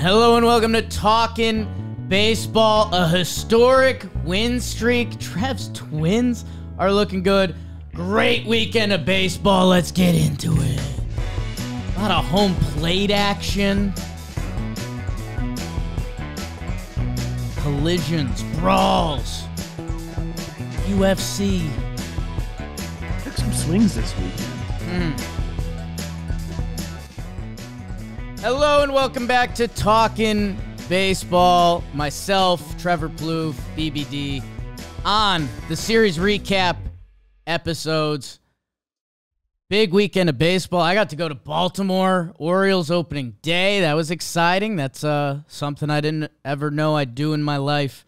Hello and welcome to Talking Baseball, a historic win streak. Trev's twins are looking good. Great weekend of baseball. Let's get into it. A lot of home plate action. Collisions, brawls, UFC. Took some swings this weekend. Mm. Hello and welcome back to Talking Baseball. Myself, Trevor Plouffe, BBD, on the series recap episodes. Big weekend of baseball. I got to go to Baltimore Orioles opening day. That was exciting. That's uh, something I didn't ever know I'd do in my life.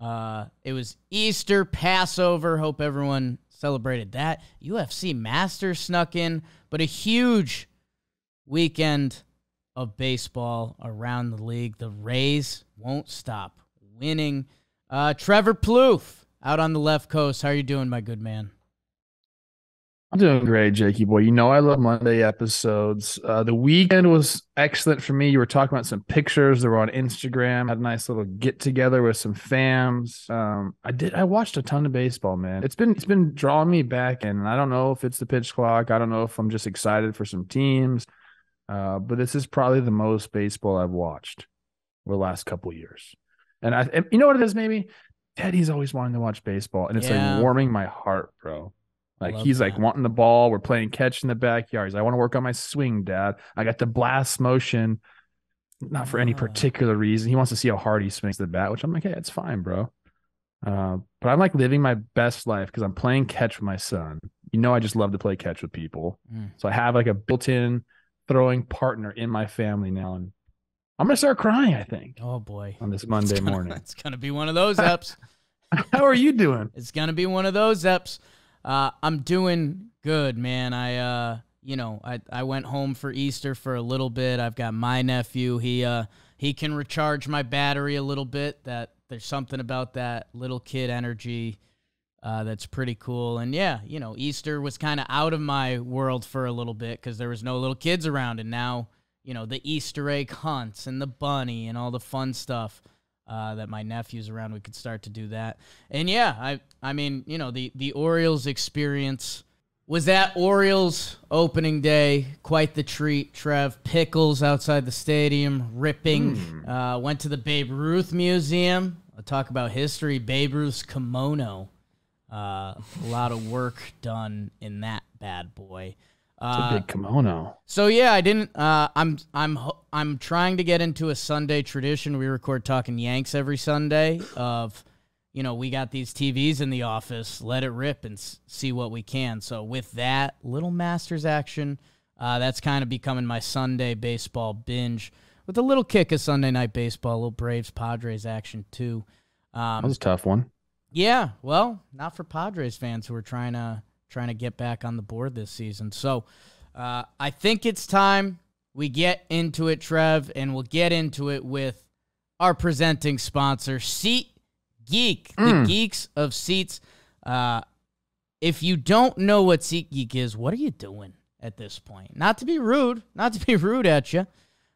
Uh, it was Easter, Passover. Hope everyone celebrated that. UFC Masters snuck in, but a huge weekend of baseball around the league. The Rays won't stop winning. Uh, Trevor Plouffe out on the left coast. How are you doing, my good man? I'm doing great, Jakey boy. You know I love Monday episodes. Uh, the weekend was excellent for me. You were talking about some pictures that were on Instagram. Had a nice little get together with some fams. Um, I did. I watched a ton of baseball, man. It's been it's been drawing me back, and I don't know if it's the pitch clock. I don't know if I'm just excited for some teams. Uh, but this is probably the most baseball I've watched over the last couple years. And I, and you know what it is, maybe Teddy's always wanting to watch baseball, and it's yeah. like warming my heart, bro. Like he's that. like wanting the ball. We're playing catch in the backyard. He's, I want to work on my swing, Dad. I got the blast motion, not for any particular reason. He wants to see how hard he swings the bat, which I'm like, hey, it's fine, bro. Uh, but I'm like living my best life because I'm playing catch with my son. You know, I just love to play catch with people. Mm. So I have like a built-in throwing partner in my family now, and I'm gonna start crying. I think. Oh boy. On this Monday it's gonna, morning, it's gonna be one of those eps. How are you doing? It's gonna be one of those eps. Uh, I'm doing good, man. I, uh, you know, I, I went home for Easter for a little bit. I've got my nephew. He, uh, he can recharge my battery a little bit. That there's something about that little kid energy uh, that's pretty cool. And yeah, you know, Easter was kind of out of my world for a little bit because there was no little kids around. And now, you know, the Easter egg hunts and the bunny and all the fun stuff uh, that my nephew's around, we could start to do that. And yeah, I, I mean, you know, the, the Orioles experience was that Orioles opening day quite the treat, Trev? Pickles outside the stadium, ripping. Mm. Uh, went to the Babe Ruth Museum. I'll talk about history. Babe Ruth's kimono uh, a lot of work done in that bad boy. Uh, it's a big uh, kimono. So yeah, I didn't. Uh, I'm I'm I'm trying to get into a Sunday tradition. We record talking Yanks every Sunday. Of you know, we got these TVs in the office. Let it rip and see what we can. So with that little Masters action, uh, that's kind of becoming my Sunday baseball binge with a little kick of Sunday night baseball, little Braves Padres action too. Um, that was a tough one. Yeah, well, not for Padres fans who are trying to trying to get back on the board this season. So uh, I think it's time we get into it, Trev, and we'll get into it with our presenting sponsor, Seat Geek, mm. the geeks of seats. Uh, if you don't know what Seat Geek is, what are you doing at this point? Not to be rude, not to be rude at you,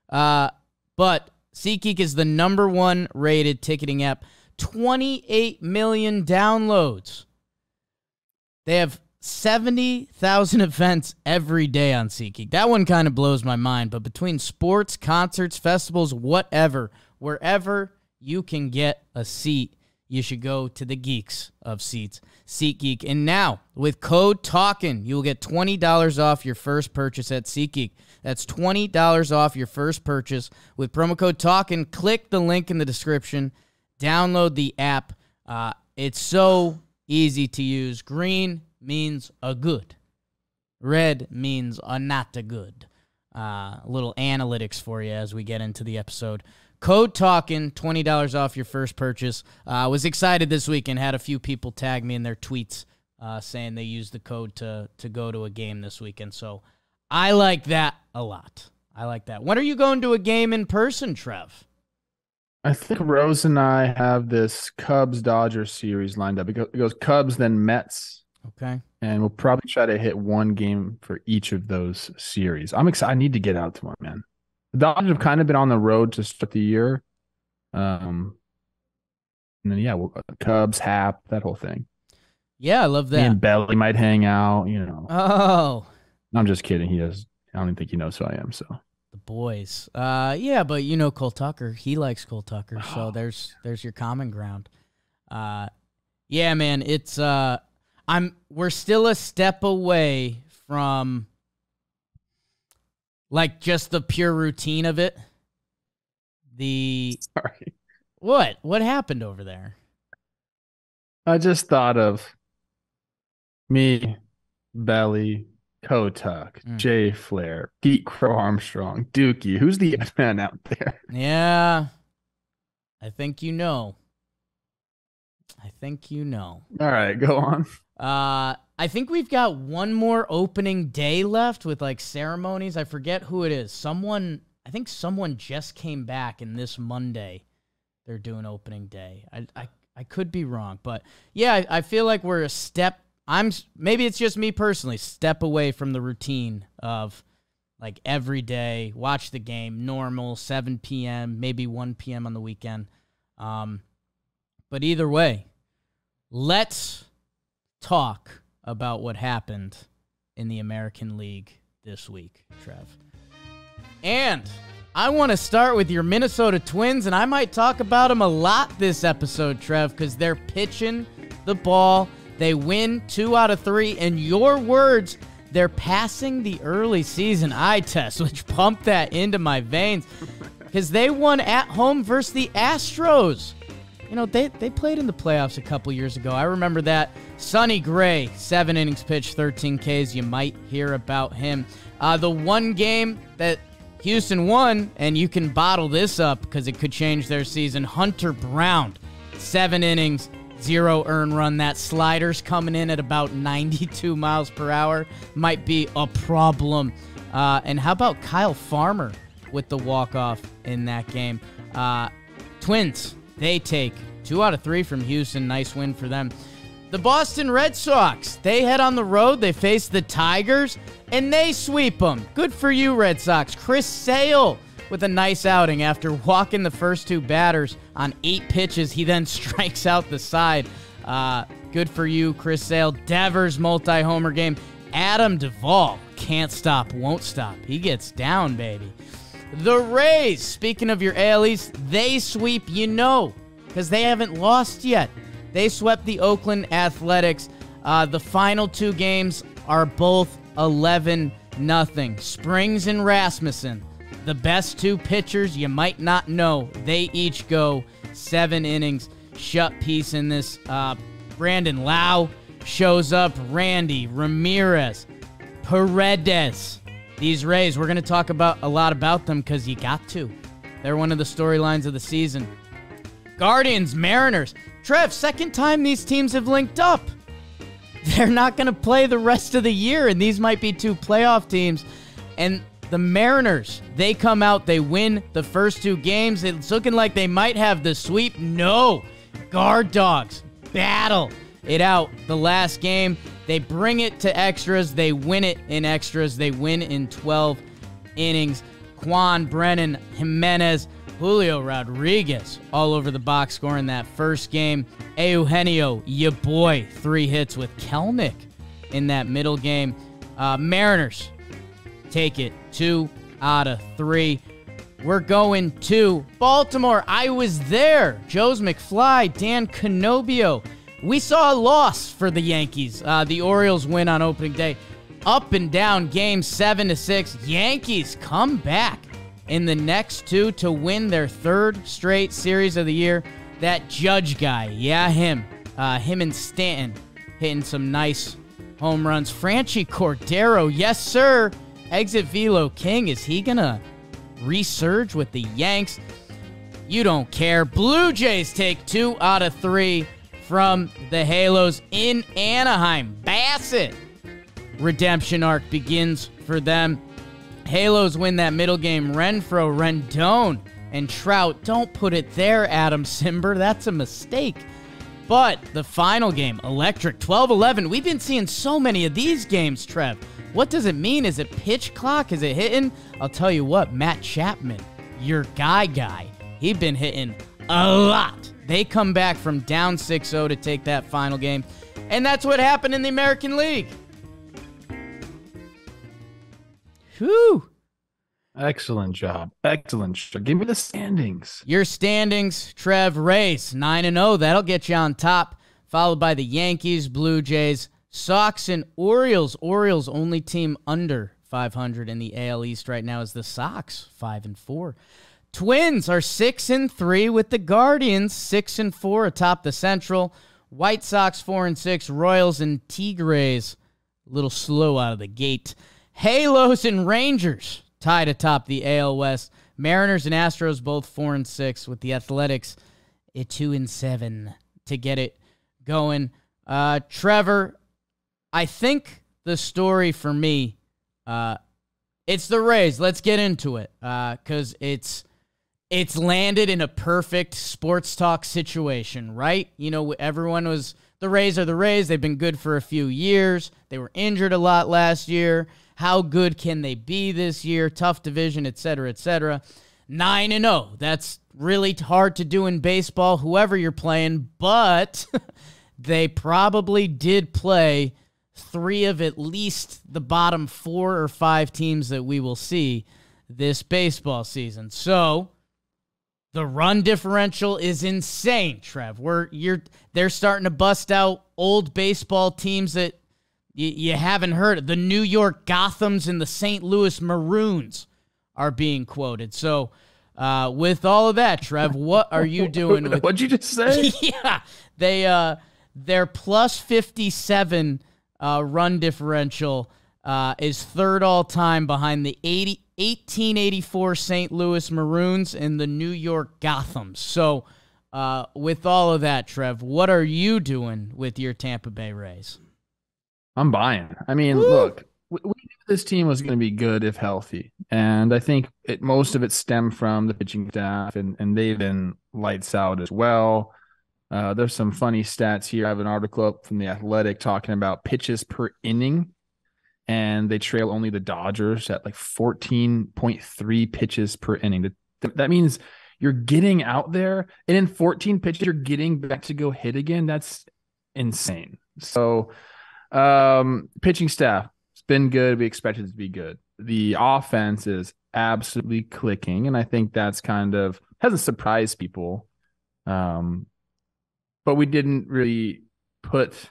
uh, but Seat Geek is the number one rated ticketing app 28 million downloads. They have 70,000 events every day on SeatGeek. That one kind of blows my mind, but between sports, concerts, festivals, whatever, wherever you can get a seat, you should go to the geeks of seats, SeatGeek. And now, with code Talking, you will get $20 off your first purchase at SeatGeek. That's $20 off your first purchase with promo code Talking. Click the link in the description Download the app. Uh, it's so easy to use. Green means a good. Red means a not a good. Uh, little analytics for you as we get into the episode. Code talking twenty dollars off your first purchase. Uh, I uh, was excited this weekend. Had a few people tag me in their tweets uh, saying they used the code to to go to a game this weekend. So I like that a lot. I like that. When are you going to a game in person, Trev? I think Rose and I have this Cubs Dodgers series lined up. It goes, Cubs, then Mets. Okay. And we'll probably try to hit one game for each of those series. I'm excited. I need to get out to one, man. The Dodgers have kind of been on the road to start the year. Um, and then, yeah, we'll, uh, Cubs, Hap, that whole thing. Yeah, I love that. Me and Belly might hang out, you know. Oh. I'm just kidding. He does. I don't think he knows who I am. So the boys. Uh, yeah, but you know Cole Tucker. He likes Cole Tucker, so oh, there's there's your common ground. Uh, yeah, man, it's uh, I'm we're still a step away from like just the pure routine of it. The sorry, what what happened over there? I just thought of me, Belly, Kotuck, mm. Jay Flair, Pete Crow Armstrong, Dookie. Who's the man out there? Yeah. I think you know. I think you know. All right, go on. Uh I think we've got one more opening day left with like ceremonies. I forget who it is. Someone I think someone just came back and this Monday they're doing opening day. I I I could be wrong, but yeah, I, I feel like we're a step I'm maybe it's just me personally. Step away from the routine of like every day, watch the game, normal 7 p.m., maybe 1 p.m. on the weekend. Um, but either way, let's talk about what happened in the American League this week, Trev. And I want to start with your Minnesota Twins, and I might talk about them a lot this episode, Trev, because they're pitching the ball they win two out of three. In your words, they're passing the early season eye test, which pumped that into my veins because they won at home versus the Astros. You know, they, they played in the playoffs a couple years ago. I remember that. Sonny Gray, seven innings pitched, 13 Ks. You might hear about him. Uh, the one game that Houston won, and you can bottle this up because it could change their season Hunter Brown, seven innings, Zero earn run. That slider's coming in at about 92 miles per hour. Might be a problem. Uh, and how about Kyle Farmer with the walk-off in that game? Uh, Twins, they take two out of three from Houston. Nice win for them. The Boston Red Sox, they head on the road. They face the Tigers, and they sweep them. Good for you, Red Sox. Chris Sale with a nice outing after walking the first two batters on eight pitches. He then strikes out the side. Uh, good for you, Chris Sale. Devers multi homer game. Adam Duvall can't stop, won't stop. He gets down, baby. The Rays, speaking of your ALEs, they sweep, you know, because they haven't lost yet. They swept the Oakland Athletics. Uh, the final two games are both 11 nothing. Springs and Rasmussen the best two pitchers you might not know. They each go seven innings. Shut piece in this. Uh, Brandon Lau shows up. Randy Ramirez, Paredes. These Rays, we're going to talk about a lot about them because you got to. They're one of the storylines of the season. Guardians, Mariners. Trev, second time these teams have linked up. They're not going to play the rest of the year, and these might be two playoff teams. And the Mariners, they come out, they win the first two games. It's looking like they might have the sweep. No. Guard dogs battle it out the last game. They bring it to extras. They win it in extras. They win in 12 innings. Quan Brennan, Jimenez, Julio Rodriguez all over the box scoring that first game. Eugenio, ya boy, three hits with Kelnick in that middle game. Uh, Mariners take it. Two out of three. We're going to Baltimore. I was there. Joe's McFly, Dan Canobio. We saw a loss for the Yankees. Uh, the Orioles win on opening day. Up and down game seven to six. Yankees come back in the next two to win their third straight series of the year. That Judge guy, yeah, him, uh, him and Stanton hitting some nice home runs. Franchi Cordero, yes sir, Exit Velo King, is he going to resurge with the Yanks? You don't care. Blue Jays take two out of three from the Halos in Anaheim. Bassett redemption arc begins for them. Halos win that middle game. Renfro, Rendon, and Trout. Don't put it there, Adam Simber. That's a mistake. But the final game, electric, 12 11. We've been seeing so many of these games, Trev. What does it mean? Is it pitch clock? Is it hitting? I'll tell you what, Matt Chapman, your guy guy, he been hitting a lot. They come back from down 6 0 to take that final game. And that's what happened in the American League. Whew. Excellent job. Excellent job. Give me the standings. Your standings, Trev Race, 9 0. That'll get you on top, followed by the Yankees, Blue Jays, Sox and Orioles. Orioles only team under 500 in the AL East right now is the Sox, 5 and 4. Twins are 6 and 3 with the Guardians 6 and 4 atop the Central. White Sox 4 and 6, Royals and Tigres a little slow out of the gate. Halos and Rangers tied atop the AL West. Mariners and Astros both 4 and 6 with the Athletics at 2 and 7 to get it going. Uh, Trevor I think the story for me, uh, it's the Rays. Let's get into it because uh, it's it's landed in a perfect sports talk situation, right? You know, everyone was the Rays are the Rays. They've been good for a few years. They were injured a lot last year. How good can they be this year? Tough division, et cetera, et cetera. Nine and zero. Oh. That's really hard to do in baseball, whoever you're playing. But they probably did play three of at least the bottom four or five teams that we will see this baseball season. So the run differential is insane, Trev. We're you're they're starting to bust out old baseball teams that you, you haven't heard of. The New York Gothams and the St. Louis Maroons are being quoted. So uh, with all of that, Trev, what are you doing? With- What'd you just say? yeah, they uh, they're plus fifty seven uh, run differential, uh, is third all time behind the 80, 1884 St. Louis Maroons and the New York Gothams. So, uh, with all of that, Trev, what are you doing with your Tampa Bay Rays? I'm buying. I mean, Woo! look, we knew this team was going to be good if healthy, and I think it, most of it stemmed from the pitching staff, and and they've been lights out as well. Uh, there's some funny stats here. I have an article up from The Athletic talking about pitches per inning, and they trail only the Dodgers at like 14.3 pitches per inning. That, that means you're getting out there, and in 14 pitches, you're getting back to go hit again. That's insane. So, um, pitching staff, it's been good. We expected it to be good. The offense is absolutely clicking, and I think that's kind of hasn't surprised people. Um, but we didn't really put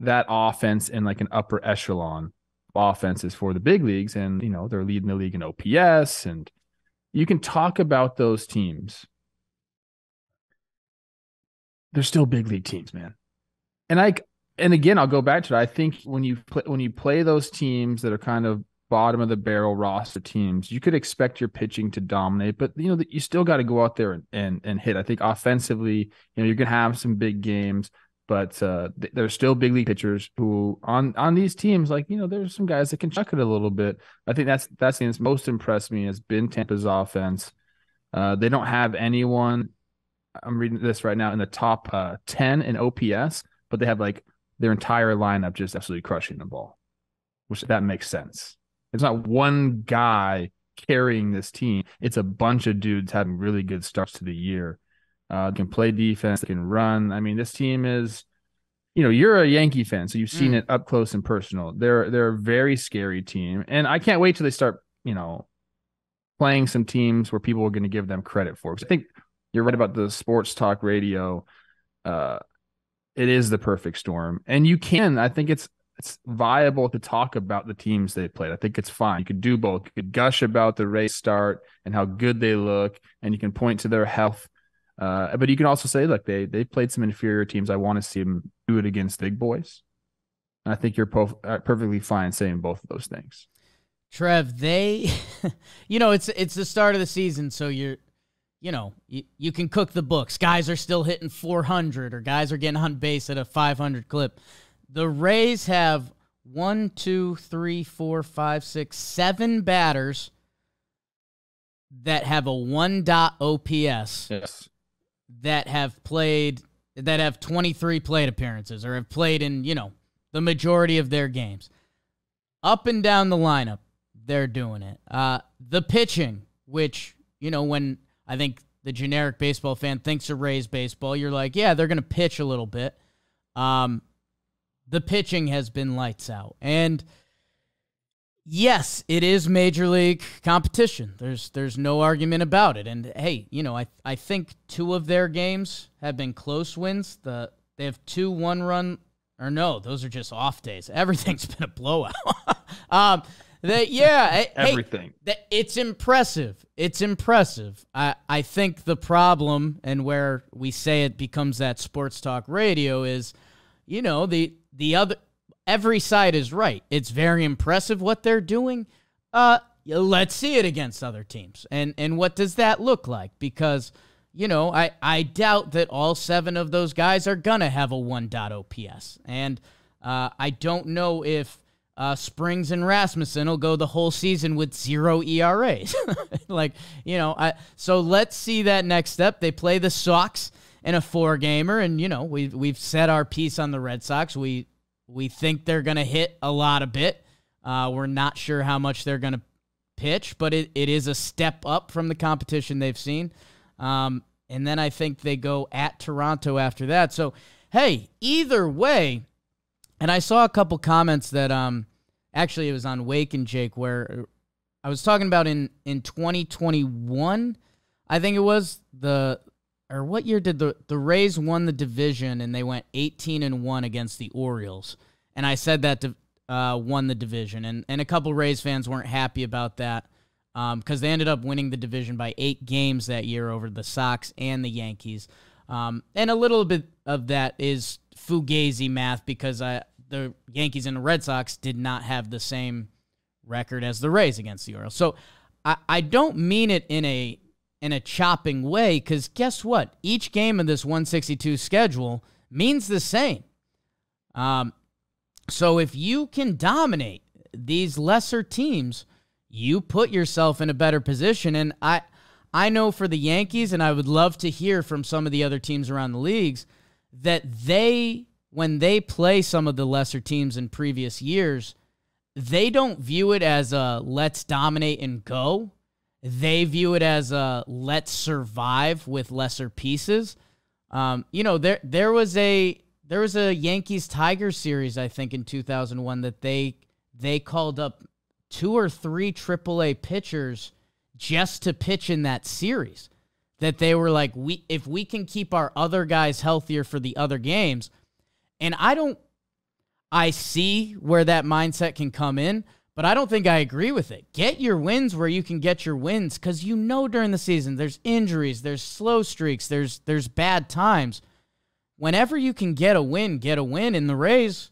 that offense in like an upper echelon offenses for the big leagues and you know they're leading the league in OPS and you can talk about those teams they're still big league teams man and I and again I'll go back to it I think when you play when you play those teams that are kind of bottom of the barrel roster teams, you could expect your pitching to dominate, but you know that you still got to go out there and, and, and hit. I think offensively, you know, you're gonna have some big games, but uh, th- there's still big league pitchers who on on these teams, like you know, there's some guys that can chuck it a little bit. I think that's that's the thing that's most impressed me has been Tampa's offense. Uh, they don't have anyone. I'm reading this right now in the top uh, ten in OPS, but they have like their entire lineup just absolutely crushing the ball, which that makes sense. It's not one guy carrying this team. It's a bunch of dudes having really good starts to the year. Uh, can play defense, they can run. I mean, this team is, you know, you're a Yankee fan, so you've seen mm. it up close and personal. They're they're a very scary team, and I can't wait till they start, you know, playing some teams where people are going to give them credit for. Because I think you're right about the sports talk radio. Uh, it is the perfect storm, and you can. I think it's it's viable to talk about the teams they played. I think it's fine. You could do both. You could gush about the race start and how good they look, and you can point to their health. Uh, but you can also say, look, they they played some inferior teams. I want to see them do it against big boys. And I think you're uh, perfectly fine saying both of those things. Trev, they, you know, it's it's the start of the season, so you're you know, you, you can cook the books. Guys are still hitting 400 or guys are getting on base at a 500 clip. The Rays have one, two, three, four, five, six, seven batters that have a one dot OPS. Yes. That have played that have 23 plate appearances or have played in, you know, the majority of their games. Up and down the lineup, they're doing it. Uh, the pitching, which, you know, when I think the generic baseball fan thinks of Rays baseball, you're like, yeah, they're going to pitch a little bit. Um, the pitching has been lights out. And yes, it is major league competition. There's there's no argument about it. And hey, you know, I I think two of their games have been close wins. The they have two one run or no, those are just off days. Everything's been a blowout. um that yeah, everything. Hey, that it's impressive. It's impressive. I I think the problem and where we say it becomes that sports talk radio is you know, the the other every side is right. It's very impressive what they're doing. Uh, let's see it against other teams, and and what does that look like? Because you know, I I doubt that all seven of those guys are gonna have a one dot OPS, and uh, I don't know if. Uh, Springs and Rasmussen will go the whole season with zero ERAs. like, you know, I, so let's see that next step. They play the Sox and a four gamer. And you know, we've we've set our piece on the Red Sox. We we think they're going to hit a lot a bit. Uh, we're not sure how much they're going to pitch, but it, it is a step up from the competition they've seen. Um, and then I think they go at Toronto after that. So hey, either way, and I saw a couple comments that um actually it was on Wake and Jake where I was talking about in in 2021, I think it was the or what year did the the Rays won the division and they went 18 and 1 against the Orioles. And I said that to, uh, won the division and and a couple Rays fans weren't happy about that um, cuz they ended up winning the division by 8 games that year over the Sox and the Yankees. Um, and a little bit of that is fugazi math because I the Yankees and the Red Sox did not have the same record as the Rays against the Orioles. So I, I don't mean it in a in a chopping way because guess what? Each game of this 162 schedule means the same. Um, so if you can dominate these lesser teams, you put yourself in a better position. And I, I know for the Yankees, and I would love to hear from some of the other teams around the leagues that they, when they play some of the lesser teams in previous years, they don't view it as a let's dominate and go they view it as a let's survive with lesser pieces. Um, you know, there there was a there was a Yankees Tigers series I think in 2001 that they they called up two or three AAA pitchers just to pitch in that series. That they were like, we if we can keep our other guys healthier for the other games, and I don't, I see where that mindset can come in, but I don't think I agree with it. Get your wins where you can get your wins cuz you know during the season there's injuries, there's slow streaks, there's there's bad times. Whenever you can get a win, get a win in the Rays.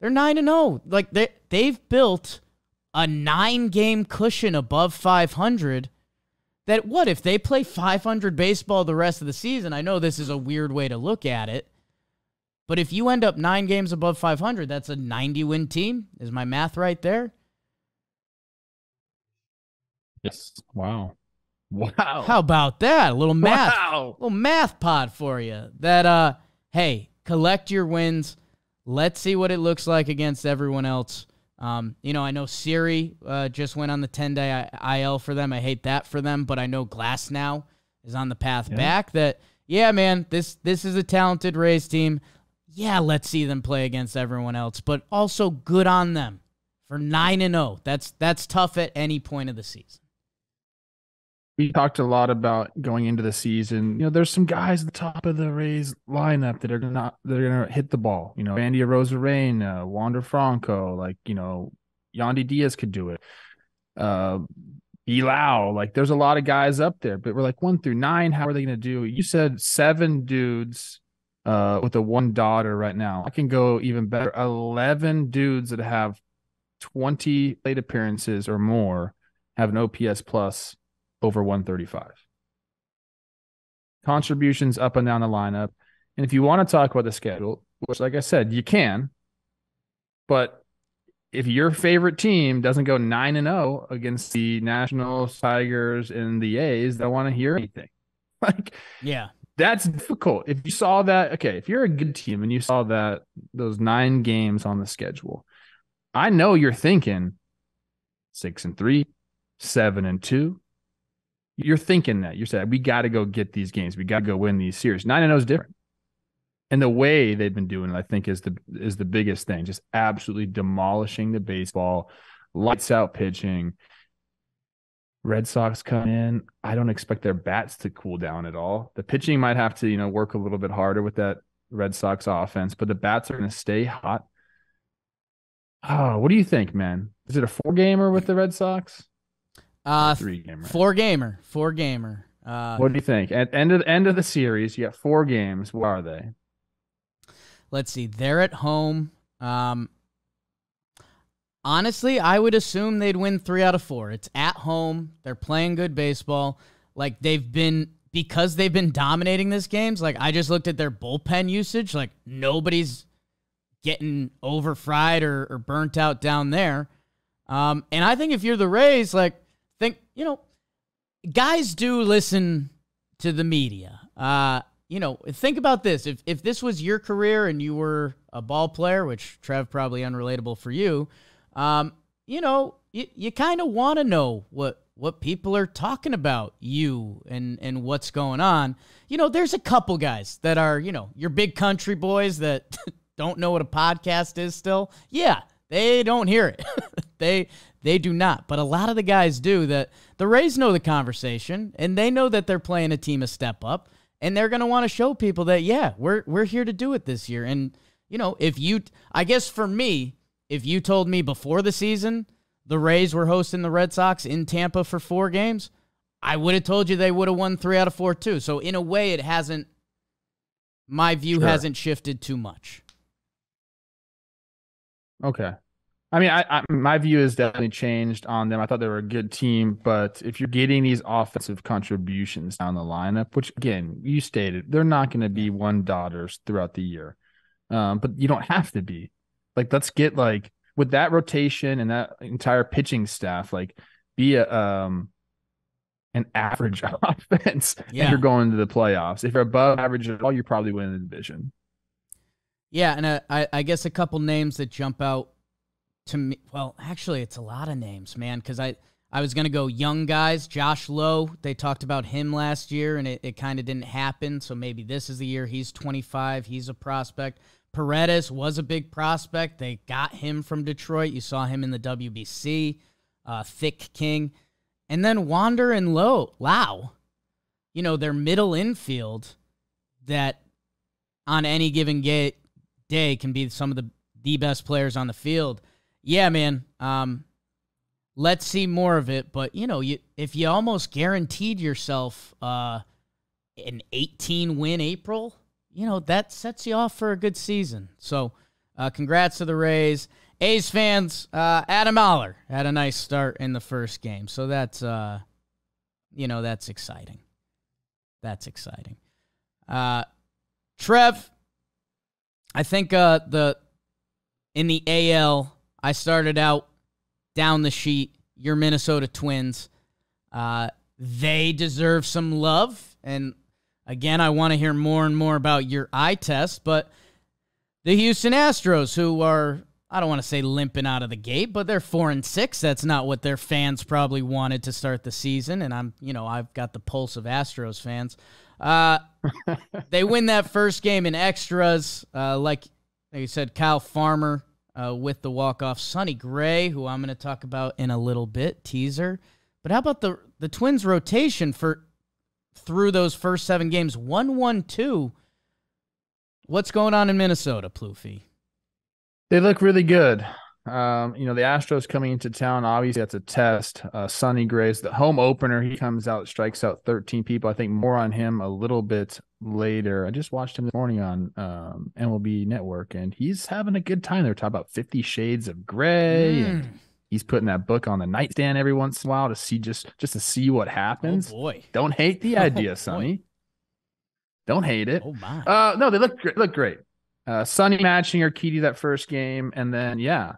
They're 9 and 0. Like they they've built a 9 game cushion above 500 that what if they play 500 baseball the rest of the season? I know this is a weird way to look at it. But if you end up 9 games above 500, that's a 90 win team. Is my math right there? Yes. Wow. Wow. How about that? A little math. Wow. little math pod for you. That uh hey, collect your wins. Let's see what it looks like against everyone else. Um, you know, I know Siri uh, just went on the 10 day IL for them. I hate that for them, but I know Glass now is on the path yeah. back. That, yeah, man, this, this is a talented Rays team. Yeah, let's see them play against everyone else, but also good on them for 9 and 0. That's, that's tough at any point of the season we talked a lot about going into the season. You know, there's some guys at the top of the Rays lineup that are not they're gonna hit the ball. You know, Andy Rosarena, Wander Franco, like you know, Yandy Diaz could do it. Uh, Bilal, like there's a lot of guys up there, but we're like one through nine. How are they gonna do? You said seven dudes uh, with a one daughter right now. I can go even better. Eleven dudes that have twenty late appearances or more have an OPS plus over 135. Contributions up and down the lineup. And if you want to talk about the schedule, which, like I said, you can, but if your favorite team doesn't go 9 and 0 against the Nationals, Tigers, and the A's, they'll want to hear anything. Like, yeah, that's difficult. If you saw that, okay, if you're a good team and you saw that those nine games on the schedule, I know you're thinking six and three, seven and two, you're thinking that you're saying we got to go get these games, we got to go win these series. Nine and zero oh is different, and the way they've been doing it, I think, is the is the biggest thing. Just absolutely demolishing the baseball, lights out pitching. Red Sox come in. I don't expect their bats to cool down at all. The pitching might have to, you know, work a little bit harder with that Red Sox offense, but the bats are going to stay hot. Oh, what do you think, man? Is it a four gamer with the Red Sox? Uh, three gamer. Four gamer. Four gamer. Uh, what do you think? At end of end of the series, you got four games. What are they? Let's see. They're at home. Um, honestly, I would assume they'd win three out of four. It's at home. They're playing good baseball. Like they've been because they've been dominating this games. Like I just looked at their bullpen usage. Like nobody's getting over fried or, or burnt out down there. Um, and I think if you're the Rays, like think, you know, guys do listen to the media. Uh, you know, think about this. If if this was your career and you were a ball player, which Trev probably unrelatable for you, um, you know, you, you kind of want to know what what people are talking about you and and what's going on. You know, there's a couple guys that are, you know, your big country boys that don't know what a podcast is still. Yeah, they don't hear it. they they do not, but a lot of the guys do that. The Rays know the conversation and they know that they're playing a team a step up and they're going to want to show people that yeah, we're we're here to do it this year and you know, if you I guess for me, if you told me before the season the Rays were hosting the Red Sox in Tampa for four games, I would have told you they would have won 3 out of 4 too. So in a way it hasn't my view sure. hasn't shifted too much. Okay. I mean, I, I, my view has definitely changed on them. I thought they were a good team, but if you're getting these offensive contributions down the lineup, which again you stated, they're not going to be one daughters throughout the year, um, but you don't have to be. Like, let's get like with that rotation and that entire pitching staff, like be a um an average offense yeah. if you're going to the playoffs. If you're above average at all, you probably win the division. Yeah, and uh, I, I guess a couple names that jump out to me, well, actually, it's a lot of names, man, because I. I was going to go young guys. Josh Lowe, they talked about him last year and it, it kind of didn't happen. So maybe this is the year he's 25. He's a prospect. Paredes was a big prospect. They got him from Detroit. You saw him in the WBC. Uh, Thick King. And then Wander and Lowe. Wow. You know, their middle infield that on any given day can be some of the, the best players on the field yeah, man. Um, let's see more of it. But you know, you if you almost guaranteed yourself uh, an 18 win April, you know that sets you off for a good season. So, uh, congrats to the Rays. A's fans, uh, Adam Aller had a nice start in the first game, so that's uh, you know that's exciting. That's exciting. Uh, Trev, I think uh, the in the AL I started out down the sheet, your Minnesota Twins. Uh, they deserve some love. And again, I want to hear more and more about your eye test, but the Houston Astros, who are, I don't want to say limping out of the gate, but they're four and six. That's not what their fans probably wanted to start the season. And I'm, you know, I've got the pulse of Astros fans. Uh, they win that first game in extras. Uh, like, like you said, Kyle Farmer uh, with the walk off. Sonny Gray, who I'm going to talk about in a little bit, teaser. But how about the the Twins rotation for through those first seven games? One one two. What's going on in Minnesota, Pluffy? They look really good. Um, you know, the Astros coming into town, obviously that's a test. Uh, Sonny Gray's the home opener. He comes out, strikes out 13 people. I think more on him a little bit later. I just watched him this morning on um, MLB Network, and he's having a good time. They're talking about Fifty Shades of Gray, mm. and he's putting that book on the nightstand every once in a while to see just just to see what happens. Oh boy, don't hate the idea, oh, Sonny. Don't hate it. Oh my. Uh, no, they look look great. Uh, Sonny matching Kitty that first game, and then yeah,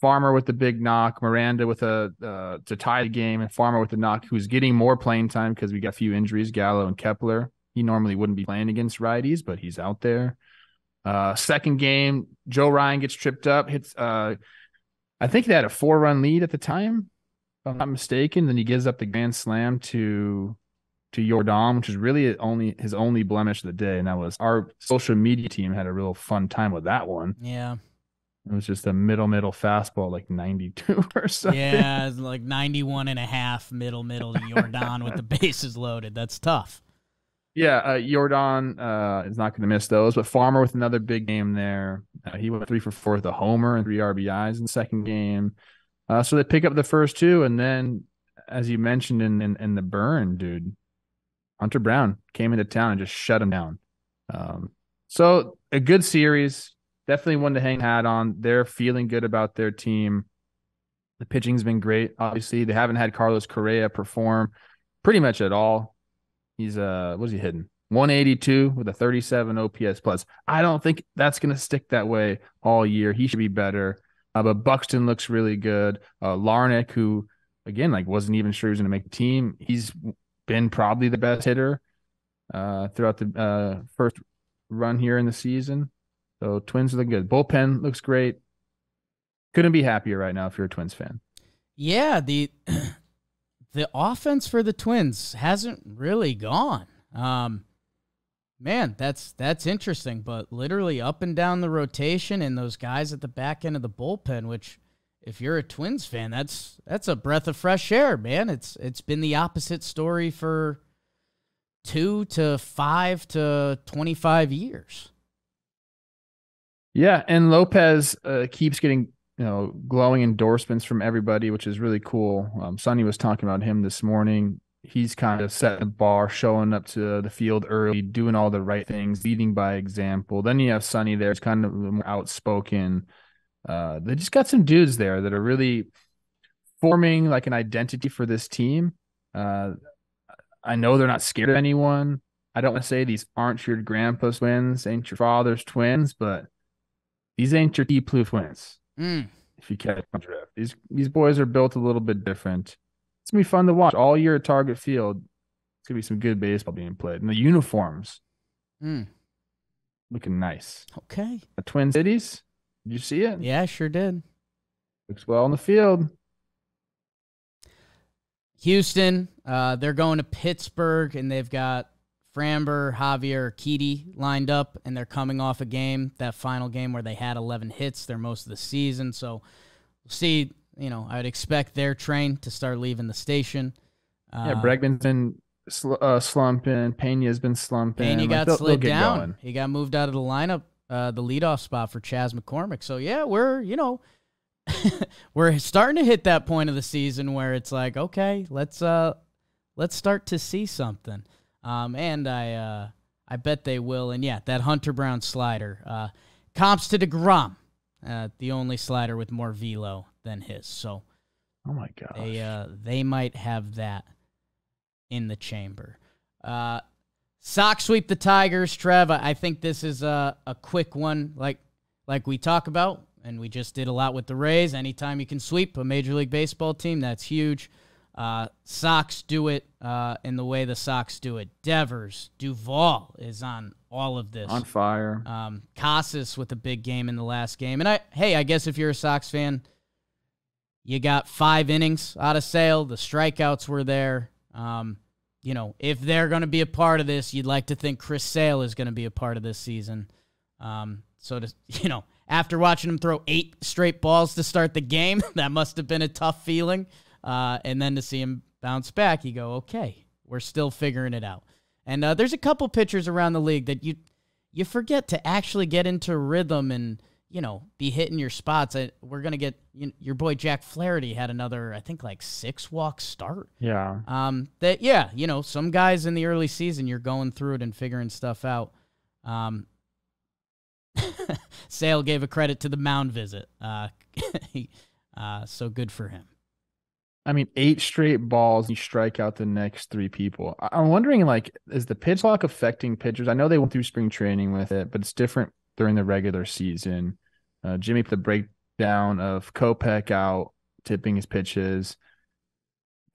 Farmer with the big knock, Miranda with a uh, to tie the game, and Farmer with the knock, who's getting more playing time because we got a few injuries, Gallo and Kepler. He normally wouldn't be playing against righties, but he's out there. Uh, second game, Joe Ryan gets tripped up, hits. Uh, I think they had a four run lead at the time, if I'm not mistaken. Then he gives up the grand slam to to Jordan, which is really only his only blemish of the day, and that was our social media team had a real fun time with that one. Yeah. It was just a middle middle fastball, like 92 or something. Yeah, like 91 and a half middle middle to Jordan with the bases loaded. That's tough. Yeah, uh, Jordan uh, is not going to miss those, but Farmer with another big game there. Uh, he went three for four with a homer and three RBIs in the second game. Uh, so they pick up the first two, and then, as you mentioned in, in, in the burn, dude, Hunter Brown came into town and just shut him down. Um, so a good series, definitely one to hang hat on. They're feeling good about their team. The pitching's been great. Obviously, they haven't had Carlos Correa perform pretty much at all He's uh, what is he hitting? 182 with a 37 OPS plus. I don't think that's going to stick that way all year. He should be better. Uh, but Buxton looks really good. Uh, Larnick, who again, like wasn't even sure he was going to make the team. He's been probably the best hitter uh, throughout the uh, first run here in the season. So Twins look good. Bullpen looks great. Couldn't be happier right now if you're a Twins fan. Yeah, the the offense for the Twins hasn't really gone. Um, man, that's that's interesting. But literally up and down the rotation, and those guys at the back end of the bullpen, which if you're a Twins fan, that's that's a breath of fresh air, man. It's it's been the opposite story for two to five to twenty five years. Yeah, and Lopez uh, keeps getting you know glowing endorsements from everybody, which is really cool. Um, Sonny was talking about him this morning. He's kind of setting the bar, showing up to the field early, doing all the right things, leading by example. Then you have Sonny there, it's kind of more outspoken. Uh, they just got some dudes there that are really forming like an identity for this team. Uh, I know they're not scared of anyone. I don't want to say these aren't your grandpa's twins, ain't your father's twins, but these ain't your deep blue twins. Mm. If you catch my drift, these these boys are built a little bit different. It's gonna be fun to watch all year at Target Field. It's gonna be some good baseball being played, and the uniforms mm. looking nice. Okay, the Twin Cities. Did you see it? Yeah, sure did. Looks well on the field. Houston, uh, they're going to Pittsburgh, and they've got Framber, Javier, Keedy lined up, and they're coming off a game, that final game where they had 11 hits, their most of the season. So we'll see. You know, I would expect their train to start leaving the station. Yeah, uh, Bregman's been sl- uh, slumping. Pena's been slumping. Pena like, got they'll, slid they'll down. Going. He got moved out of the lineup, uh, the leadoff spot for Chaz McCormick. So yeah, we're you know we're starting to hit that point of the season where it's like, okay, let's uh let's start to see something. Um, and I uh, I bet they will. And yeah, that Hunter Brown slider uh, comps to Degrom, uh, the only slider with more velo than his. So, oh my god, they uh, they might have that in the chamber. Uh, sock sweep the Tigers, Trev. I think this is a a quick one, like like we talk about, and we just did a lot with the Rays. Anytime you can sweep a Major League Baseball team, that's huge. Uh, Sox do it uh, in the way the Sox do it. Devers, Duval is on all of this. On fire. Um, Casas with a big game in the last game. And I, hey, I guess if you're a Sox fan, you got five innings out of sale. The strikeouts were there. Um, you know, if they're going to be a part of this, you'd like to think Chris Sale is going to be a part of this season. Um, so to, you know, after watching him throw eight straight balls to start the game, that must have been a tough feeling. Uh, and then to see him bounce back, you go, okay, we're still figuring it out. And uh, there's a couple pitchers around the league that you you forget to actually get into rhythm and you know be hitting your spots. I, uh, we're gonna get you, your boy Jack Flaherty had another I think like six walk start. Yeah. Um. That yeah. You know some guys in the early season you're going through it and figuring stuff out. Um. Sale gave a credit to the mound visit. Uh, uh, so good for him. I mean, eight straight balls, you strike out the next three people. I- am wondering, like, is the pitch lock affecting pitchers? I know they went through spring training with it, but it's different during the regular season. Uh, Jimmy put the breakdown of Kopech out, tipping his pitches.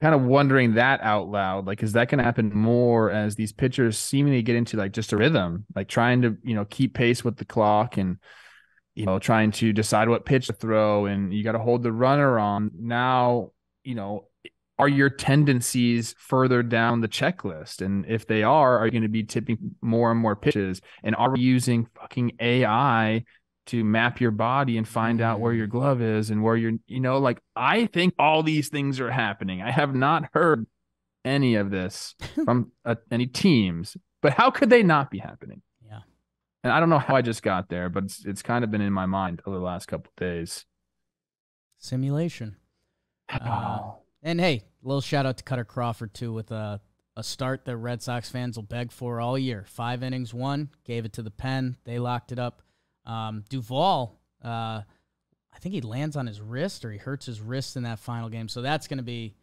Kind of wondering that out loud. Like, is that going to happen more as these pitchers seemingly get into like just a rhythm, like trying to, you know, keep pace with the clock and, you know, trying to decide what pitch to throw and you got to hold the runner on. Now, you know, are your tendencies further down the checklist? And if they are, are you going to be tipping more and more pitches? And are we using fucking AI to map your body and find out where your mm. glove is and where you're, you know, like I think all these things are happening. I have not heard any of this from uh, any teams, but how could they not be happening? Yeah. And I don't know how I just got there, but it's, it's kind of been in my mind over the last couple days. Simulation. Uh, uh, and hey, little shout out to Cutter Crawford too with a a start that Red Sox fans will beg for all year. Five innings, one gave it to the pen. They locked it up. Um, Duvall, uh, I think he lands on his wrist or he hurts his wrist in that final game. So that's going to be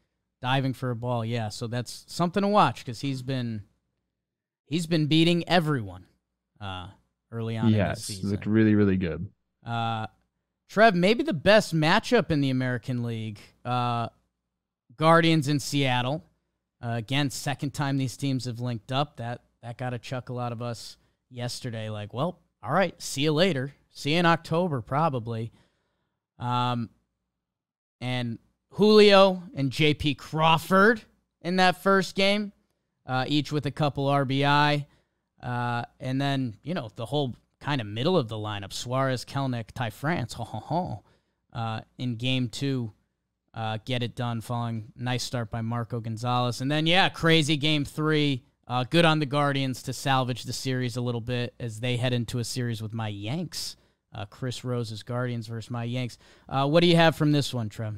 diving for a ball. Yeah, so that's something to watch because he's been he's been beating everyone uh, early on. Yes, looked really really good. Uh, Trev, maybe the best matchup in the American League uh, Guardians in Seattle. Uh, again, second time these teams have linked up. That, that got a chuckle out of us yesterday. Like, well, all right, see you later. See you in October, probably. Um, and Julio and JP Crawford in that first game, uh, each with a couple RBI. Uh, and then, you know, the whole kind of middle of the lineup Suarez, Kelnick, Ty France, ho, ho, ho. Uh, in game two, uh, get it done following nice start by Marco Gonzalez. And then, yeah, crazy game three. Uh, good on the Guardians to salvage the series a little bit as they head into a series with my Yanks. Uh, Chris Rose's Guardians versus my Yanks. Uh, what do you have from this one, Trev?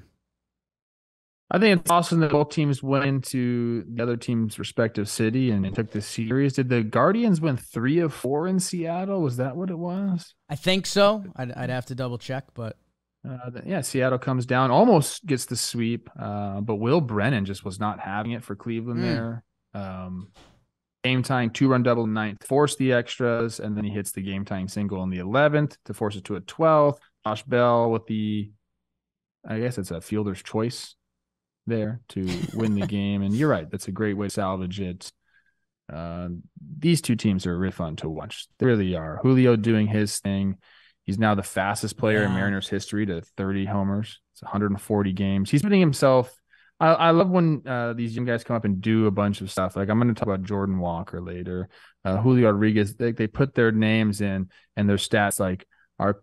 I think it's awesome that both teams went into the other team's respective city and took the series. Did the Guardians win three of four in Seattle? Was that what it was? I think so. I'd, I'd have to double check, but uh, yeah, Seattle comes down, almost gets the sweep, uh, but Will Brennan just was not having it for Cleveland mm. there. Um, game tying two run double ninth, force the extras, and then he hits the game tying single in the eleventh to force it to a twelfth. Josh Bell with the, I guess it's a fielder's choice there to win the game. And you're right, that's a great way to salvage it. Uh, these two teams are really fun to watch. They really are. Julio doing his thing. He's now the fastest player yeah. in Mariners history to 30 homers. It's 140 games. He's putting himself. I, I love when uh, these young guys come up and do a bunch of stuff. Like I'm going to talk about Jordan Walker later, uh, Julio Rodriguez. They, they put their names in and their stats like are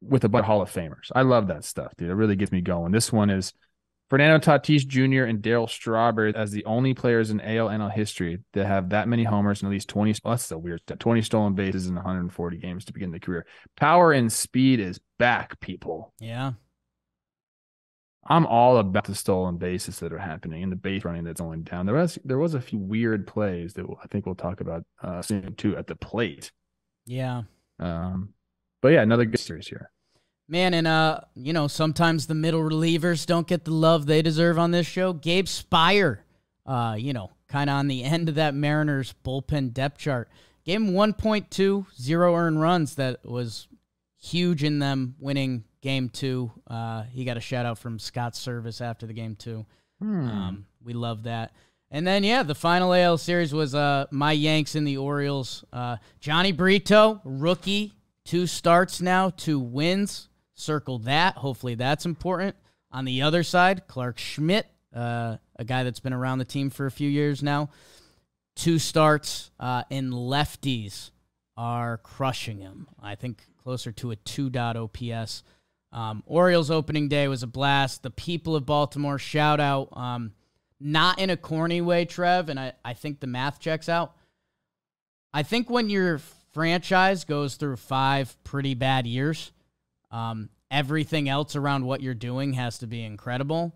with a bunch of Hall of Famers. I love that stuff, dude. It really gets me going. This one is Fernando Tatis Jr. and Daryl Strawberry as the only players in NL history that have that many homers and at least 20. Well, that's the weird step, 20 stolen bases in 140 games to begin the career. Power and speed is back, people. Yeah. I'm all about the stolen bases that are happening and the base running that's going down. There was there was a few weird plays that I think we'll talk about uh, soon too at the plate. Yeah. Um, but yeah, another good series here. Man, and uh, you know, sometimes the middle relievers don't get the love they deserve on this show. Gabe Spire, uh, you know, kind of on the end of that Mariners bullpen depth chart. Game 1.2, zero earned runs. That was huge in them winning game two. Uh, he got a shout out from Scott Service after the game two. Hmm. Um, we love that. And then yeah, the final AL series was uh, my Yanks and the Orioles. Uh, Johnny Brito, rookie, two starts now, two wins. Circle that. Hopefully that's important. On the other side, Clark Schmidt, uh, a guy that's been around the team for a few years now. Two starts uh, in lefties are crushing him. I think closer to a 2.0 OPS. Um, Orioles opening day was a blast. The people of Baltimore, shout out. Um, not in a corny way, Trev, and I, I think the math checks out. I think when your franchise goes through five pretty bad years, um, everything else around what you're doing has to be incredible.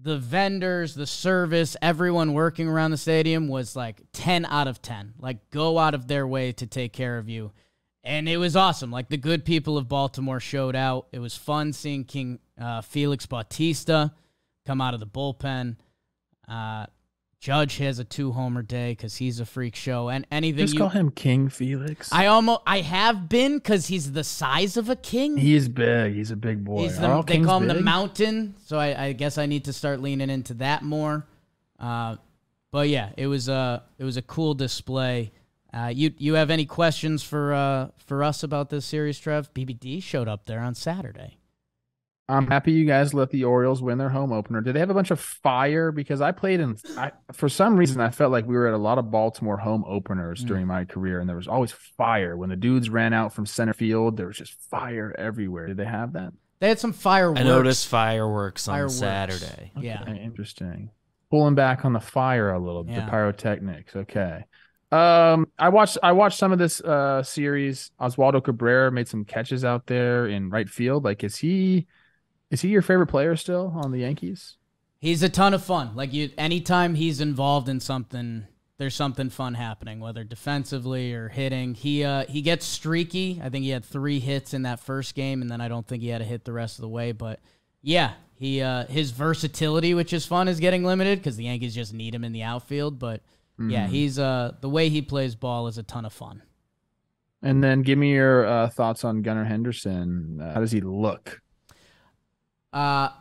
The vendors, the service, everyone working around the stadium was like 10 out of 10. Like, go out of their way to take care of you. And it was awesome. Like, the good people of Baltimore showed out. It was fun seeing King uh, Felix Bautista come out of the bullpen. Uh, Judge has a two homer day because he's a freak show, and anything. Just you, call him King Felix. I almost I have been because he's the size of a king. He's big. He's a big boy. The, they call him big? the Mountain, so I, I, guess I need to start leaning into that more. Uh, but yeah, it was a it was a cool display. Uh, you you have any questions for uh, for us about this series, Trev? BBD showed up there on Saturday. I'm happy you guys let the Orioles win their home opener. Did they have a bunch of fire? Because I played in, I, for some reason, I felt like we were at a lot of Baltimore home openers mm. during my career, and there was always fire. When the dudes ran out from center field, there was just fire everywhere. Did they have that? They had some fireworks. I noticed fireworks on fireworks. Saturday. Okay, yeah. Interesting. Pulling back on the fire a little bit, yeah. the pyrotechnics. Okay. Um, I watched I watched some of this uh series. Oswaldo Cabrera made some catches out there in right field. Like, is he is he your favorite player still on the Yankees? He's a ton of fun. Like you, anytime he's involved in something, there's something fun happening, whether defensively or hitting. He uh, he gets streaky. I think he had three hits in that first game, and then I don't think he had a hit the rest of the way. But yeah, he uh, his versatility, which is fun, is getting limited because the Yankees just need him in the outfield. But mm. yeah, mm-hmm. he's uh, the way he plays ball is a ton of fun. And then give me your uh, thoughts on Gunnar Henderson. Uh, how does he look? Uh, I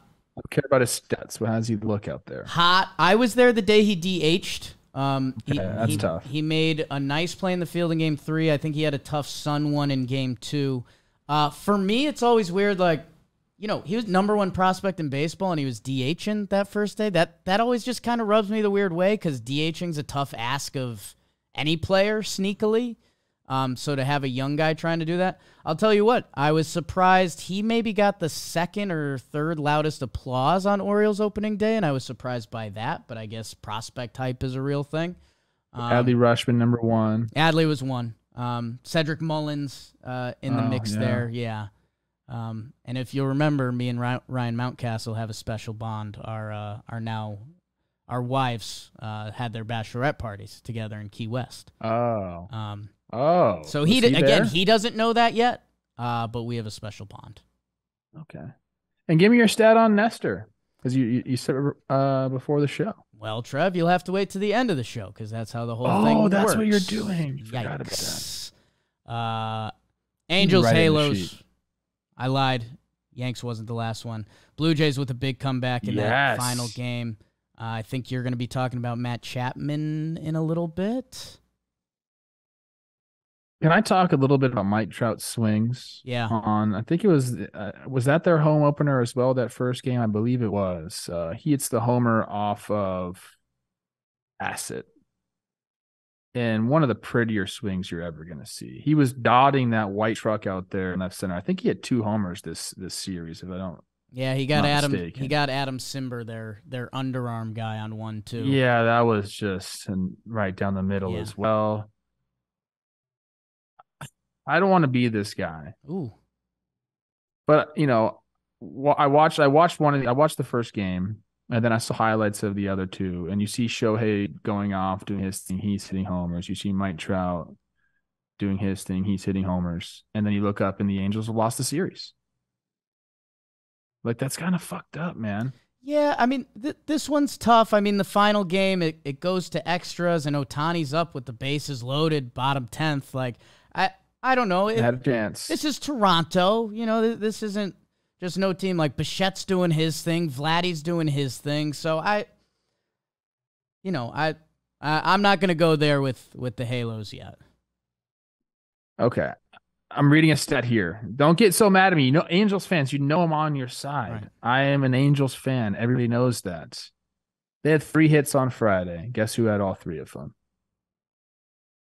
don't care about his stats. But how does he look out there? Hot. I was there the day he DH'd. Um, he, yeah, that's he, tough. He made a nice play in the field in game three. I think he had a tough sun one in game two. Uh, for me, it's always weird. Like, you know, he was number one prospect in baseball, and he was DHing that first day. That that always just kind of rubs me the weird way because DHing's a tough ask of any player sneakily. Um, so to have a young guy trying to do that, I'll tell you what, I was surprised he maybe got the second or third loudest applause on Orioles opening day, and I was surprised by that. But I guess prospect hype is a real thing. Um, Adley Rushman number one. Adley was one. Um, Cedric Mullins uh, in the oh, mix yeah. there, yeah. Um, and if you'll remember, me and Ryan Mountcastle have a special bond. Our uh, our now our wives uh, had their bachelorette parties together in Key West. Oh. Um, Oh, so he, he again he doesn't know that yet, uh, but we have a special pond. Okay, and give me your stat on Nestor because you, you, you said uh, before the show. Well, Trev, you'll have to wait to the end of the show because that's how the whole oh, thing. Oh, that's works. what you're doing. Forgot Yikes. about that. Uh, Angels, right Halos. I lied. Yanks wasn't the last one. Blue Jays with a big comeback in yes. that final game. Uh, I think you're going to be talking about Matt Chapman in a little bit. Can I talk a little bit about Mike Trout's swings? Yeah. On I think it was uh, was that their home opener as well that first game I believe it was. Uh, he hits the homer off of Acid, and one of the prettier swings you're ever going to see. He was dotting that white truck out there in left center. I think he had two homers this this series if I don't yeah, he got Adam. Mistaken. He got Adam Simber, their their underarm guy, on one too. Yeah, that was just and right down the middle yeah. as well. I don't want to be this guy. Ooh. But you know, I watched I watched one of the, I watched the first game and then I saw highlights of the other two. And you see Shohei going off doing his thing, he's hitting homers. You see Mike Trout doing his thing, he's hitting homers. And then you look up and the Angels have lost the series. Like that's kind of fucked up, man. Yeah, I mean th- this one's tough. I mean the final game it, it goes to extras and Otani's up with the bases loaded, bottom tenth. Like I I don't know. It, had a chance. This is Toronto. You know, this isn't just no team like Bichette's doing his thing, Vladdy's doing his thing. So I, you know, I, I am not gonna go there with with the Halos yet. Okay, I'm reading a stat here. Don't get so mad at me. You know, Angels fans, you know I'm on your side. Right. I am an Angels fan. Everybody knows that. They had three hits on Friday. Guess who had all three of them?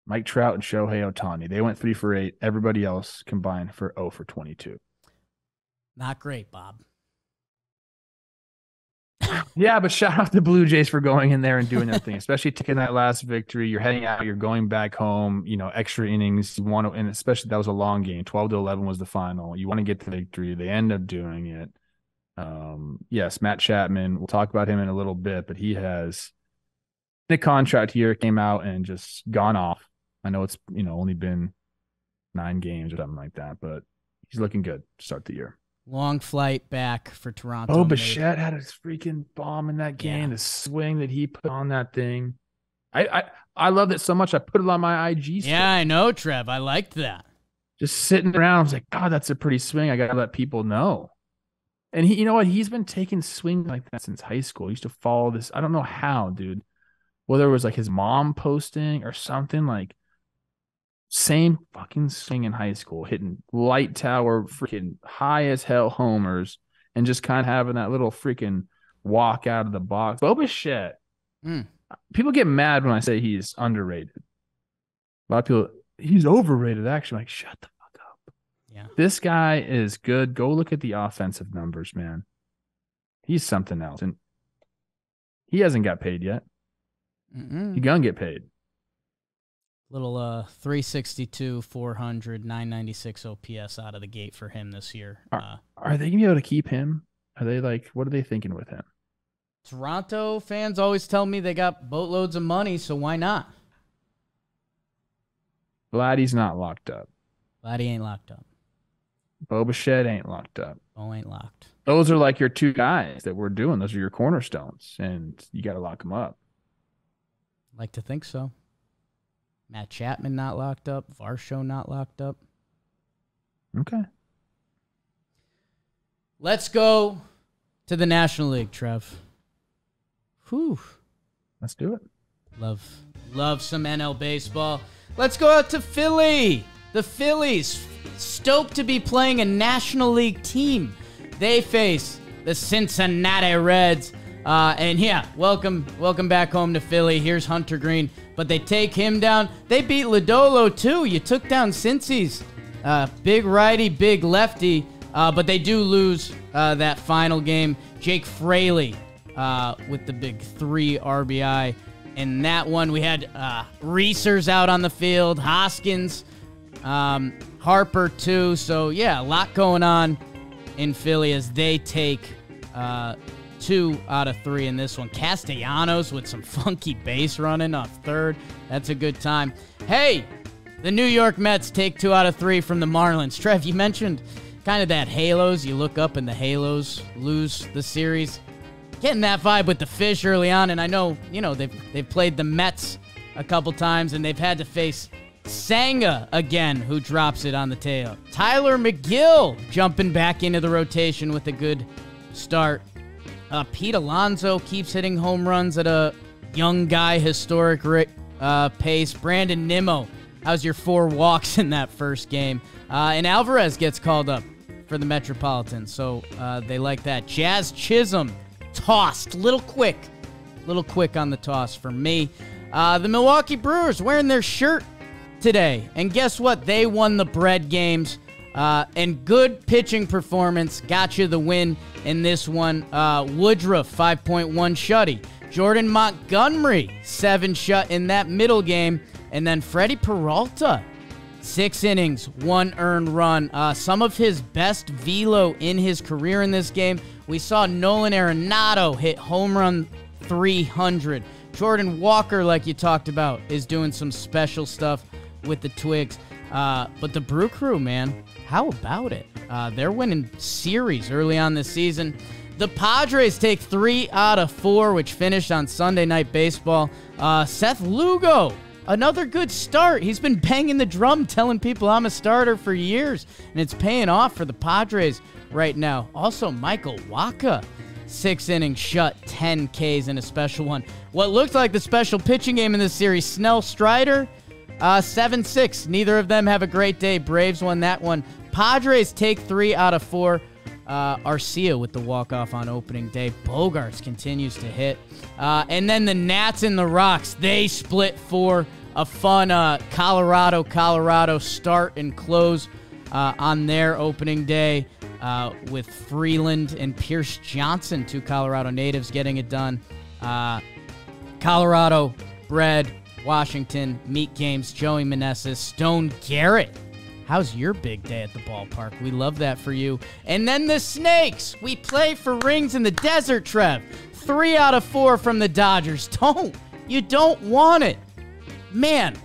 Mike Trout and Shohei Otani. They went three for eight. Everybody else combined for 0 for 22. Not great, Bob. yeah, but shout out the Blue Jays for going in there and doing their thing, especially taking that last victory. You're heading out, you're going back home, you know, extra innings. You want to, and especially that was a long game. 12 to 11 was the final. You want to get the victory. They end up doing it. Um, yes, Matt Chapman, we'll talk about him in a little bit, but he has the contract here came out and just gone off I know it's you know only been nine games or something like that, but he's looking good to start the year. Long flight back for Toronto. Oh, Bichette had a freaking bomb in that game. Yeah. The swing that he put on that thing. I, I I love it so much. I put it on my IG. Story. Yeah, I know, Trev. I liked that. Just sitting around, I was like, God, that's a pretty swing. I gotta let people know. And he, you know what? He's been taking swings like that since high school. He used to follow this. I don't know how, dude. Whether it was like his mom posting or something like same fucking thing in high school, hitting light tower, freaking high as hell homers, and just kind of having that little freaking walk out of the box. Boba shit. mm. people get mad when I say he's underrated. A lot of people, he's overrated. Actually, I'm like shut the fuck up. Yeah, this guy is good. Go look at the offensive numbers, man. He's something else, and he hasn't got paid yet. Mm-mm. He gonna get paid little uh 362 400 996 ops out of the gate for him this year are, uh, are they gonna be able to keep him are they like what are they thinking with him toronto fans always tell me they got boatloads of money so why not Vladdy's not locked up Vladdy ain't locked up Bobachet ain't locked up Oh, ain't locked those are like your two guys that we're doing those are your cornerstones and you got to lock them up like to think so Matt Chapman not locked up. Varsho not locked up. Okay. Let's go to the National League, Trev. Whew. Let's do it. Love, love some NL baseball. Let's go out to Philly. The Phillies stoked to be playing a National League team. They face the Cincinnati Reds. Uh, and yeah, welcome, welcome back home to Philly. Here's Hunter Green but they take him down. They beat Ladolo too. You took down Cincy's. Uh, big righty, big lefty. Uh, but they do lose uh, that final game. Jake Fraley uh, with the big three RBI. In that one, we had uh, Reesers out on the field, Hoskins, um, Harper too. So, yeah, a lot going on in Philly as they take uh, two out of three in this one. Castellanos with some funky base running off third. That's a good time. Hey, the New York Mets take two out of three from the Marlins. Trev, you mentioned kind of that Halos. You look up and the Halos lose the series. Getting that vibe with the fish early on, and I know, you know, they've they've played the Mets a couple times and they've had to face Sanga again, who drops it on the tail. Tyler McGill jumping back into the rotation with a good start uh, Pete Alonso keeps hitting home runs at a young guy historic uh, pace. Brandon Nimmo, how's your four walks in that first game? Uh, and Alvarez gets called up for the Metropolitan, so uh, they like that. Jazz Chisholm tossed, little quick, little quick on the toss for me. Uh, the Milwaukee Brewers wearing their shirt today, and guess what? They won the bread games. Uh, and good pitching performance got you the win in this one. Uh, Woodruff, 5.1 shutty. Jordan Montgomery, 7 shut in that middle game. And then Freddie Peralta, 6 innings, 1 earned run. Uh, some of his best velo in his career in this game. We saw Nolan Arenado hit home run 300. Jordan Walker, like you talked about, is doing some special stuff with the Twigs. Uh, but the Brew Crew, man, how about it? Uh, they're winning series early on this season. The Padres take three out of four, which finished on Sunday Night Baseball. Uh, Seth Lugo, another good start. He's been banging the drum, telling people I'm a starter for years, and it's paying off for the Padres right now. Also, Michael Waka, six innings shut, 10 Ks in a special one. What looked like the special pitching game in this series, Snell Strider uh, 7 6. Neither of them have a great day. Braves won that one. Padres take three out of four. Uh, Arcia with the walk-off on opening day. Bogarts continues to hit. Uh, and then the Nats and the Rocks, they split for a fun Colorado-Colorado uh, Colorado start and close uh, on their opening day uh, with Freeland and Pierce Johnson, two Colorado natives, getting it done. Uh, Colorado bred, Washington, Meat Games, Joey Manessis, Stone Garrett. How's your big day at the ballpark? We love that for you. And then the Snakes. We play for rings in the desert, Trev. Three out of four from the Dodgers. Don't. You don't want it. Man,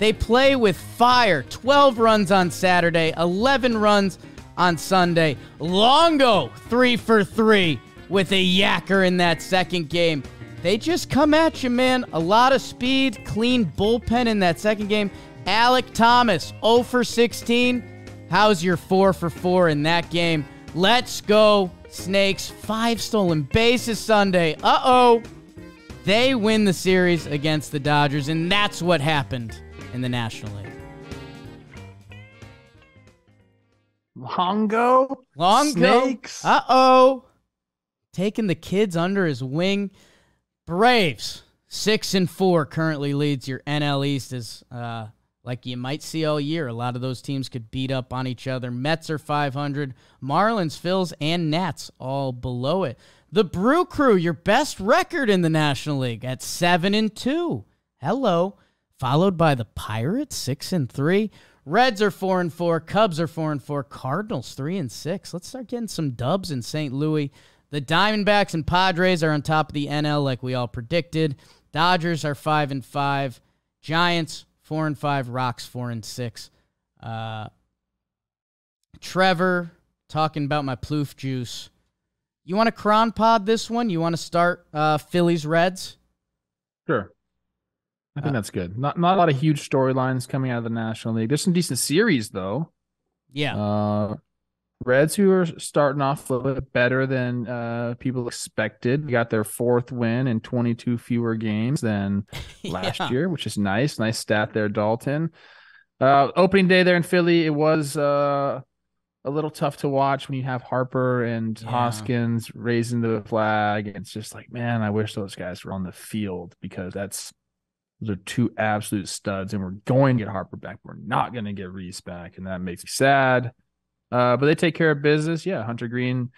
they play with fire. 12 runs on Saturday, 11 runs on Sunday. Longo, three for three with a yacker in that second game they just come at you, man. A lot of speed, clean bullpen in that second game. Alec Thomas, 0 for 16. How's your 4 for 4 in that game? Let's go, Snakes. Five stolen bases Sunday. Uh oh. They win the series against the Dodgers, and that's what happened in the National League. Longo? Longo? Snakes. Uh oh. Taking the kids under his wing. Braves six and four currently leads your NL East is uh, like you might see all year. A lot of those teams could beat up on each other. Mets are 500, Marlins, Phils, and Nats all below it. The Brew Crew, your best record in the National League at seven and two. Hello, followed by the Pirates six and three. Reds are four and four. Cubs are four and four. Cardinals three and six. Let's start getting some dubs in St. Louis. The Diamondbacks and Padres are on top of the NL like we all predicted. Dodgers are 5 and 5, Giants 4 and 5, Rocks 4 and 6. Uh, Trevor talking about my ploof juice. You want to cron pod this one? You want to start uh, Phillies Reds? Sure. I think uh, that's good. Not not a lot of huge storylines coming out of the National League. There's some decent series though. Yeah. Uh, Reds who are starting off a little bit better than uh, people expected. got their fourth win in 22 fewer games than last yeah. year, which is nice. Nice stat there, Dalton. Uh, opening day there in Philly, it was uh, a little tough to watch when you have Harper and yeah. Hoskins raising the flag. It's just like, man, I wish those guys were on the field because that's those are two absolute studs, and we're going to get Harper back. We're not going to get Reese back, and that makes me sad. Uh, but they take care of business. Yeah, Hunter Green,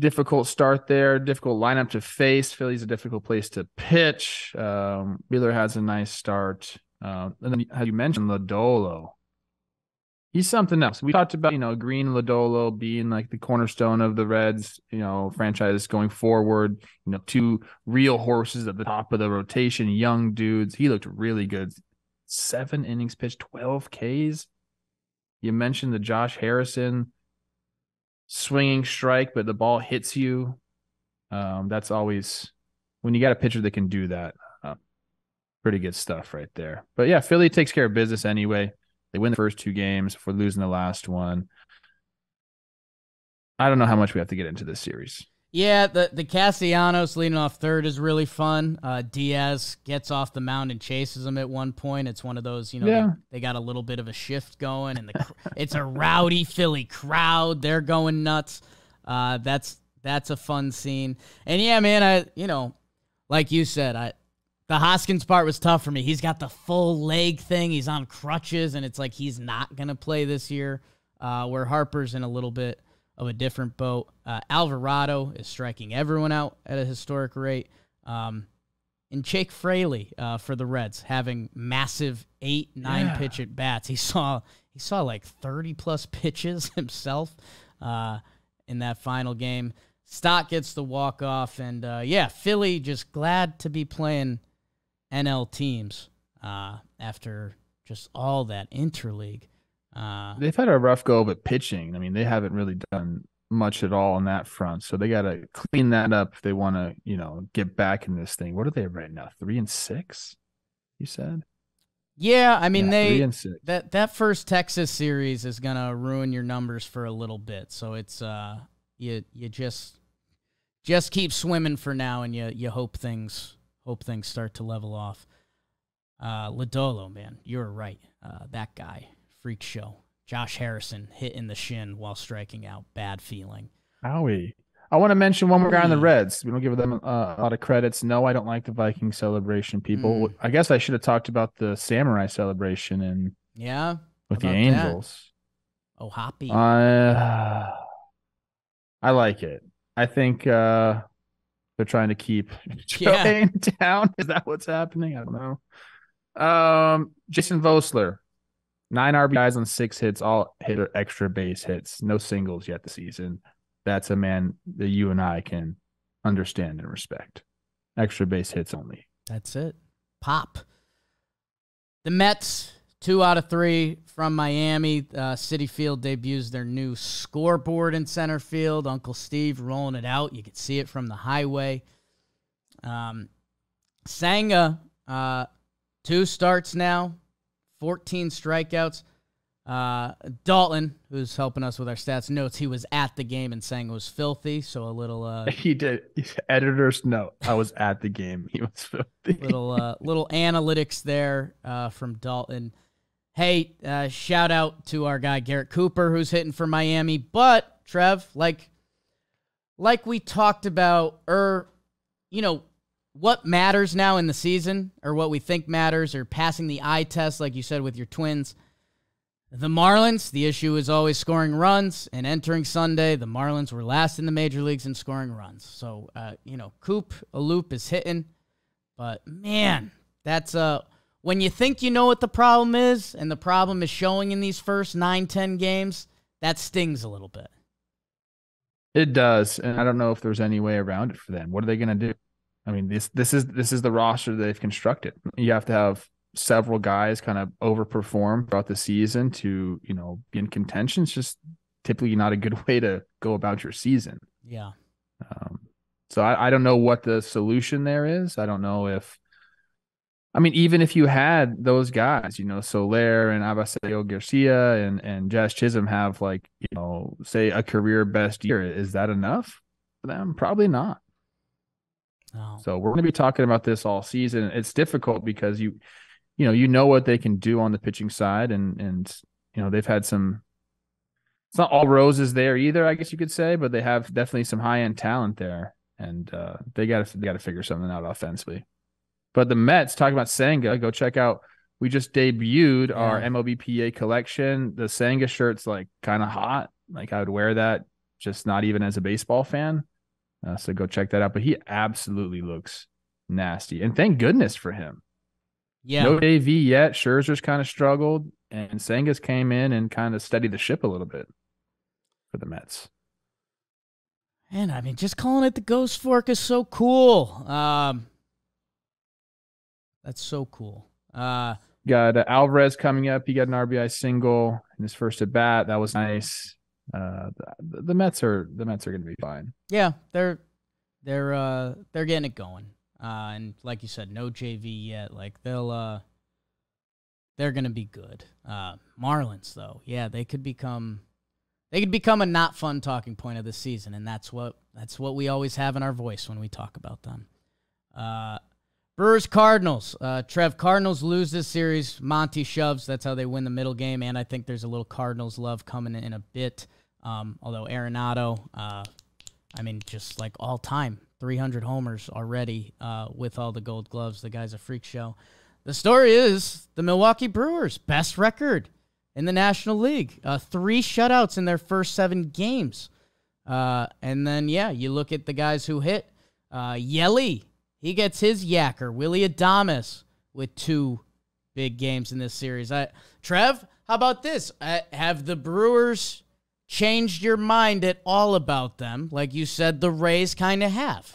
difficult start there, difficult lineup to face. Philly's a difficult place to pitch. Um, Wheeler has a nice start. Uh, and then, as you mentioned, Ladolo, he's something else. We talked about, you know, Green Ladolo being like the cornerstone of the Reds, you know, franchise going forward, you know, two real horses at the top of the rotation, young dudes. He looked really good. Seven innings pitched, 12 Ks. You mentioned the Josh Harrison swinging strike, but the ball hits you. Um, that's always when you got a pitcher that can do that. Uh, pretty good stuff right there. But yeah, Philly takes care of business anyway. They win the first two games for losing the last one. I don't know how much we have to get into this series. Yeah, the, the Castellanos leading off third is really fun. Uh, Diaz gets off the mound and chases him at one point. It's one of those, you know, yeah. they, they, got a little bit of a shift going, and the, it's a rowdy Philly crowd. They're going nuts. Uh, that's that's a fun scene. And yeah, man, I you know, like you said, I the Hoskins part was tough for me. He's got the full leg thing. He's on crutches, and it's like he's not gonna play this year. Uh, where Harper's in a little bit of a different boat. Uh, Alvarado is striking everyone out at a historic rate. Um, and Jake Fraley uh, for the Reds having massive eight, nine yeah. pitch at bats. He saw he saw like thirty plus pitches himself uh, in that final game. Stock gets the walk off, and uh, yeah, Philly just glad to be playing NL teams uh, after just all that interleague. Uh, They've had a rough go of it pitching. I mean, they haven't really done much at all on that front, so they got to clean that up if they want to, you know, get back in this thing. What are they right now? Three and six, you said. Yeah, I mean yeah, they that that first Texas series is gonna ruin your numbers for a little bit. So it's uh you you just just keep swimming for now, and you you hope things hope things start to level off. Uh, Ladolo, man, you're right. Uh, that guy freak show. Josh Harrison hit in the shin while striking out. Bad feeling. Howie, I want to mention one more guy on the Reds. We don't give them uh, a lot of credits. No, I don't like the Viking celebration, people. Mm. I guess I should have talked about the Samurai celebration and yeah, with the Angels. That? Oh, Hoppy. Uh, I like it. I think uh, they're trying to keep yeah. down. Is that what's happening? I don't know. Um, Jason Vosler, Nine RBIs on six hits, all hit extra base hits, no singles yet this season. That's a man that you and I can understand and respect. Extra base hits only. That's it. Pop. The Mets, two out of three from Miami. Uh, City Field debuts their new scoreboard in center field. Uncle Steve rolling it out. You can see it from the highway. Um, Sanga, uh, two starts now, 14 strikeouts. Uh, Dalton, who's helping us with our stats notes, he was at the game and saying it was filthy. So a little. Uh, he did. Editor's note: I was at the game. He was filthy. Little uh, little analytics there uh, from Dalton. Hey, uh, shout out to our guy Garrett Cooper, who's hitting for Miami. But Trev, like, like we talked about, er, you know, what matters now in the season, or what we think matters, or passing the eye test, like you said with your twins. The Marlins, the issue is always scoring runs, and entering Sunday, the Marlins were last in the major leagues in scoring runs. So, uh, you know, Coop, a loop is hitting, but man, that's uh, when you think you know what the problem is, and the problem is showing in these first nine, ten games, that stings a little bit. It does. And I don't know if there's any way around it for them. What are they going to do? I mean this this is this is the roster they've constructed. You have to have several guys kind of overperform throughout the season to you know be in contention. It's just typically not a good way to go about your season. Yeah. Um, so I, I don't know what the solution there is. I don't know if I mean, even if you had those guys, you know, Soler and Abasayo Garcia and and Josh Chisholm have like, you know, say a career best year, is that enough for them? Probably not. So we're going to be talking about this all season. It's difficult because you, you know, you know what they can do on the pitching side, and and you know they've had some. It's not all roses there either, I guess you could say, but they have definitely some high end talent there, and uh, they got to they got to figure something out offensively. But the Mets talking about Sanga, go check out. We just debuted yeah. our MLBPA collection. The Sanga shirt's like kind of hot. Like I would wear that, just not even as a baseball fan. Uh, so go check that out. But he absolutely looks nasty. And thank goodness for him. Yeah. No AV yet. Scherzer's kind of struggled. And Sangas came in and kind of steadied the ship a little bit for the Mets. And I mean, just calling it the Ghost Fork is so cool. Um, that's so cool. Uh, got uh, Alvarez coming up. He got an RBI single in his first at bat. That was nice. Uh, the, the Mets are the Mets are going to be fine. Yeah, they're they're uh, they're getting it going. Uh, and like you said, no JV yet. Like they'll uh, they're going to be good. Uh, Marlins though, yeah, they could become they could become a not fun talking point of the season, and that's what that's what we always have in our voice when we talk about them. Uh, Brewers Cardinals. Uh, Trev, Cardinals lose this series. Monty shoves. That's how they win the middle game. And I think there's a little Cardinals love coming in a bit. Um, although Arenado, uh, I mean, just like all time, 300 homers already uh, with all the gold gloves. The guy's a freak show. The story is the Milwaukee Brewers, best record in the National League. Uh, three shutouts in their first seven games. Uh, and then, yeah, you look at the guys who hit. Uh, Yelly he gets his yacker, Willie Adamas, with two big games in this series. I, Trev, how about this? I, uh, have the Brewers changed your mind at all about them? Like you said, the Rays kind of have.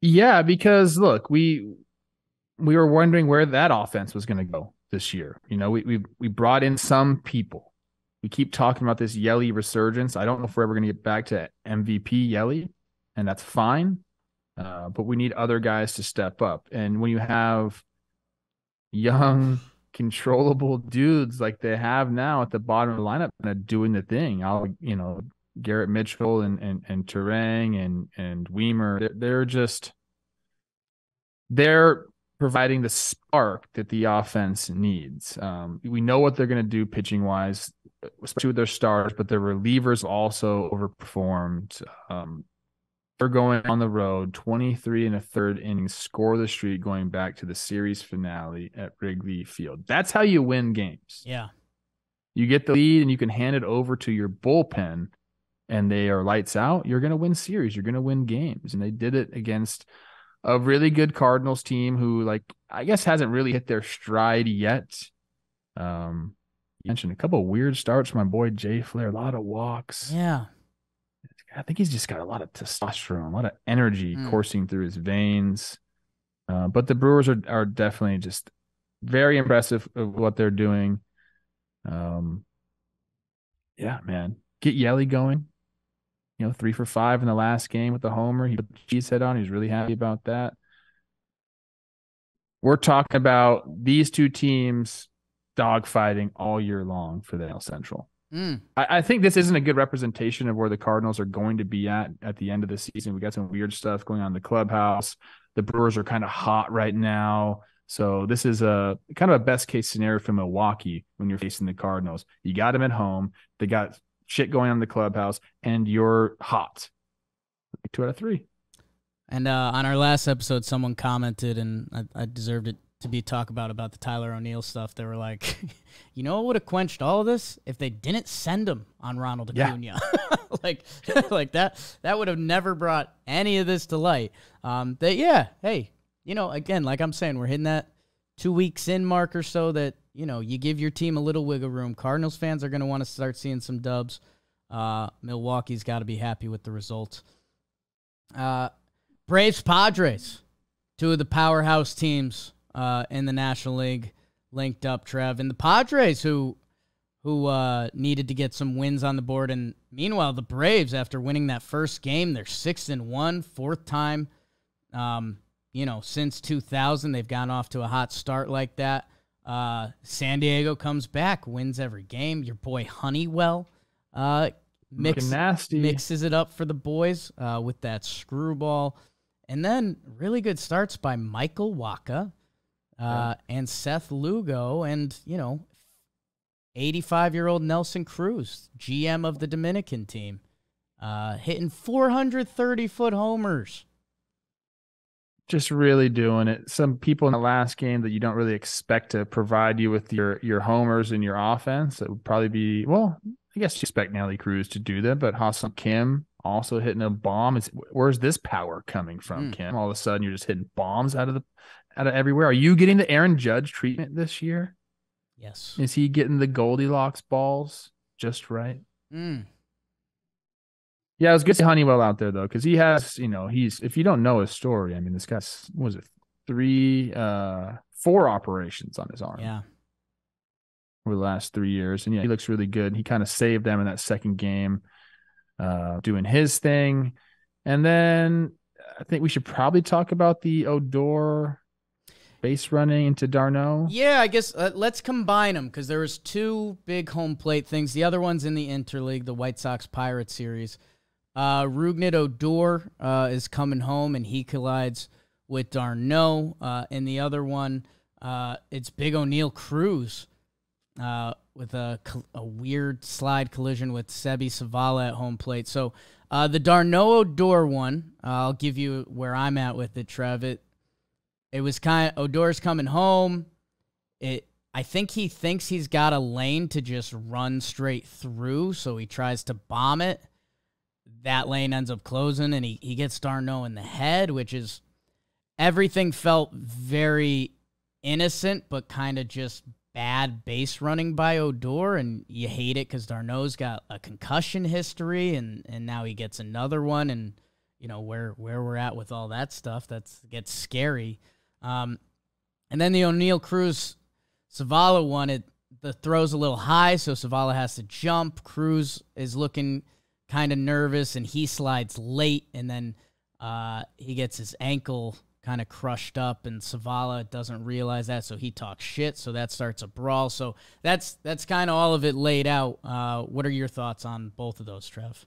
Yeah, because look, we we were wondering where that offense was going to go this year. You know, we we we brought in some people. We keep talking about this Yelly resurgence. I don't know if we're ever going to get back to MVP Yelly, and that's fine. Uh, but we need other guys to step up. And when you have young, controllable dudes like they have now at the bottom of the lineup and doing the thing, I'll you know Garrett Mitchell and and and Terang and and Weimer, they're, they're just they're providing the spark that the offense needs. Um, we know what they're going to do pitching wise, especially with their stars, but their relievers also overperformed. Um, they're going on the road, 23 and a third inning, score the street. going back to the series finale at Wrigley Field. That's how you win games. Yeah. You get the lead and you can hand it over to your bullpen and they are lights out. You're going to win series, you're going to win games. And they did it against a really good Cardinals team who, like, I guess hasn't really hit their stride yet. Um, mentioned a couple weird starts my boy Jay Flair, a lot of walks. Yeah. I think he's just got a lot of testosterone, a lot of energy mm. coursing through his veins. Uh, but the Brewers are are definitely just very impressive of what they're doing. Um, yeah, man, get Yelly going. You know, three for five in the last game with the homer. He put the cheese head on. He's really happy about that. We're talking about these two teams dogfighting all year long for the NL Central. Mm. I, I, think this isn't a good representation of where the Cardinals are going to be at at the end of the season. We got some weird stuff going on in the clubhouse. The Brewers are kind of hot right now. So this is a kind of a best case scenario for Milwaukee when you're facing the Cardinals. You got them at home. They got shit going on in the clubhouse, and you're hot. Two out of three. And uh, on our last episode, someone commented, and I, I deserved it to be talk about about the Tyler O'Neill stuff. They were like, you know, what would have quenched all of this if they didn't send him on Ronald Acuna. Yeah. like, like that that would have never brought any of this to light. Um, that yeah, hey, you know, again, like I'm saying, we're hitting that two weeks in mark or so that you know you give your team a little wiggle room. Cardinals fans are going to want to start seeing some dubs. Uh, Milwaukee's got to be happy with the results. Uh, Braves Padres, two of the powerhouse teams uh, in the National League linked up Trev and the Padres who who uh, needed to get some wins on the board and meanwhile the Braves after winning that first game they're 6 and one, fourth time um, you know since 2000 they've gone off to a hot start like that uh, San Diego comes back wins every game your boy Honeywell uh, mix, mixes it up for the boys uh, with that screwball and then really good starts by Michael Waka yeah. Uh, and Seth Lugo, and you know, eighty-five-year-old Nelson Cruz, GM of the Dominican team, uh, hitting four hundred thirty-foot homers. Just really doing it. Some people in the last game that you don't really expect to provide you with your your homers and your offense. It would probably be well. I guess you expect Nelly Cruz to do that, but Hassan Kim also hitting a bomb. Is where's this power coming from, mm. Kim? All of a sudden, you're just hitting bombs out of the out of everywhere. Are you getting the Aaron Judge treatment this year? Yes. Is he getting the Goldilocks balls just right? Mm. Yeah, it was good to Honeywell out there though, because he has, you know, he's if you don't know his story, I mean, this guy's was it three, uh, four operations on his arm. Yeah. Over the last three years, and yeah, he looks really good. He kind of saved them in that second game, uh, doing his thing, and then I think we should probably talk about the Odor base running into Darno? Yeah, I guess uh, let's combine them because there was two big home plate things. The other one's in the interleague, the White Sox Pirate series. Uh, Rugnit Odor uh, is coming home and he collides with Darno. Uh, and the other one, uh, it's Big O'Neill Cruz uh, with a, a weird slide collision with Sebi Savala at home plate. So uh, the Darno Odor one, uh, I'll give you where I'm at with it, Trev. It, it was kind of Odor's coming home. It I think he thinks he's got a lane to just run straight through, so he tries to bomb it. That lane ends up closing and he, he gets Darno in the head, which is everything felt very innocent, but kind of just bad base running by Odor, and you hate it because Darno's got a concussion history, and and now he gets another one, and you know where where we're at with all that stuff that's gets scary. Um, and then the O'Neill Cruz Savala one, it the throw's a little high, so Savala has to jump. Cruz is looking kind of nervous, and he slides late, and then uh, he gets his ankle kind of crushed up, and Savala doesn't realize that, so he talks shit. So that starts a brawl. So that's that's kind of all of it laid out. Uh, what are your thoughts on both of those, Trev?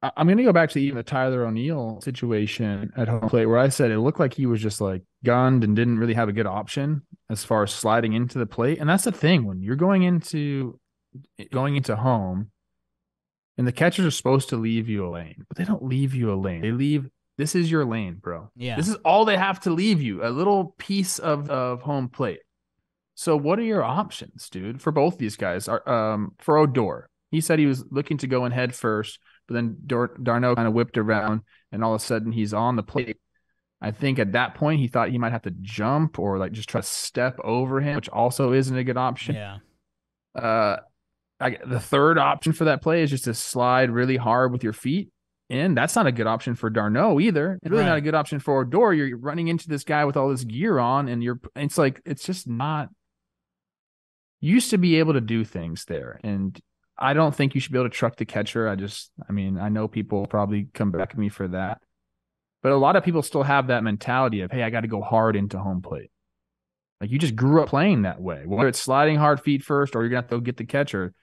I'm going to go back to even the Tyler O'Neill situation at home plate where I said it looked like he was just like gunned and didn't really have a good option as far as sliding into the plate. And that's the thing when you're going into going into home and the catchers are supposed to leave you a lane, but they don't leave you a lane. They leave this is your lane, bro. Yeah. This is all they have to leave you, a little piece of of home plate. So what are your options, dude, for both these guys? Are um for Odor. He said he was looking to go in head first but then Dar- Darno kind of whipped around, and all of a sudden he's on the plate. I think at that point he thought he might have to jump or like just try to step over him, which also isn't a good option. Yeah. Uh, I, the third option for that play is just to slide really hard with your feet in. That's not a good option for Darno either. It's really right. not a good option for Odor. You're running into this guy with all this gear on, and you're. It's like it's just not. Used to be able to do things there, and I don't think you should be able to truck the catcher. I just, I mean, I know people probably come back at me for that, but a lot of people still have that mentality of, hey, I got to go hard into home plate. Like you just grew up playing that way, whether it's sliding hard feet first or you're gonna have to go get the catcher.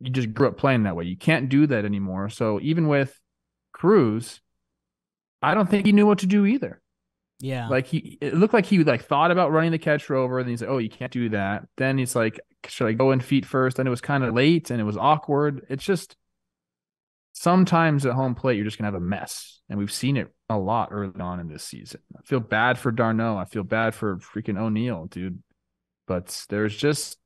You just grew up playing that way. You can't do that anymore. So even with Cruz, I don't think he knew what to do either. Yeah. Like he it looked like he like thought about running the catch rover, and he's like, Oh, you can't do that. Then he's like, Should I go in feet first? And it was kind of late and it was awkward. It's just sometimes at home plate, you're just gonna have a mess. And we've seen it a lot early on in this season. I feel bad for Darno. I feel bad for freaking O'Neill, dude. But there's just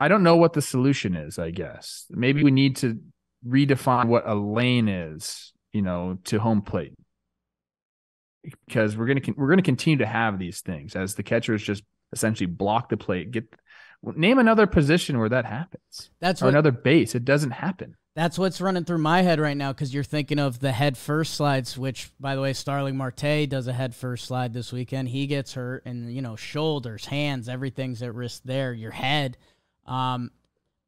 I don't know what the solution is, I guess. Maybe we need to redefine what a lane is, you know, to home plate because we're going to we're going to continue to have these things as the catchers just essentially block the plate get name another position where that happens that's or what, another base it doesn't happen that's what's running through my head right now because you're thinking of the head first slides which by the way starling marte does a head first slide this weekend he gets hurt and you know shoulders hands everything's at risk there your head um,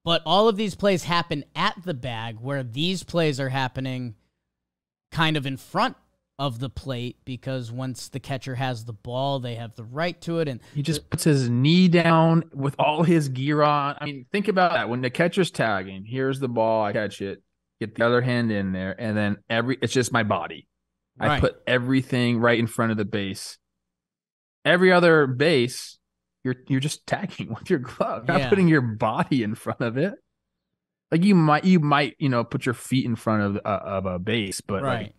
but all of these plays happen at the bag where these plays are happening kind of in front of the plate because once the catcher has the ball, they have the right to it. And he just puts his knee down with all his gear on. I mean, think about that. When the catcher's tagging, here's the ball, I catch it, get the other hand in there, and then every it's just my body. Right. I put everything right in front of the base. Every other base, you're you're just tagging with your glove, not yeah. putting your body in front of it. Like you might you might you know put your feet in front of uh, of a base, but right. Like,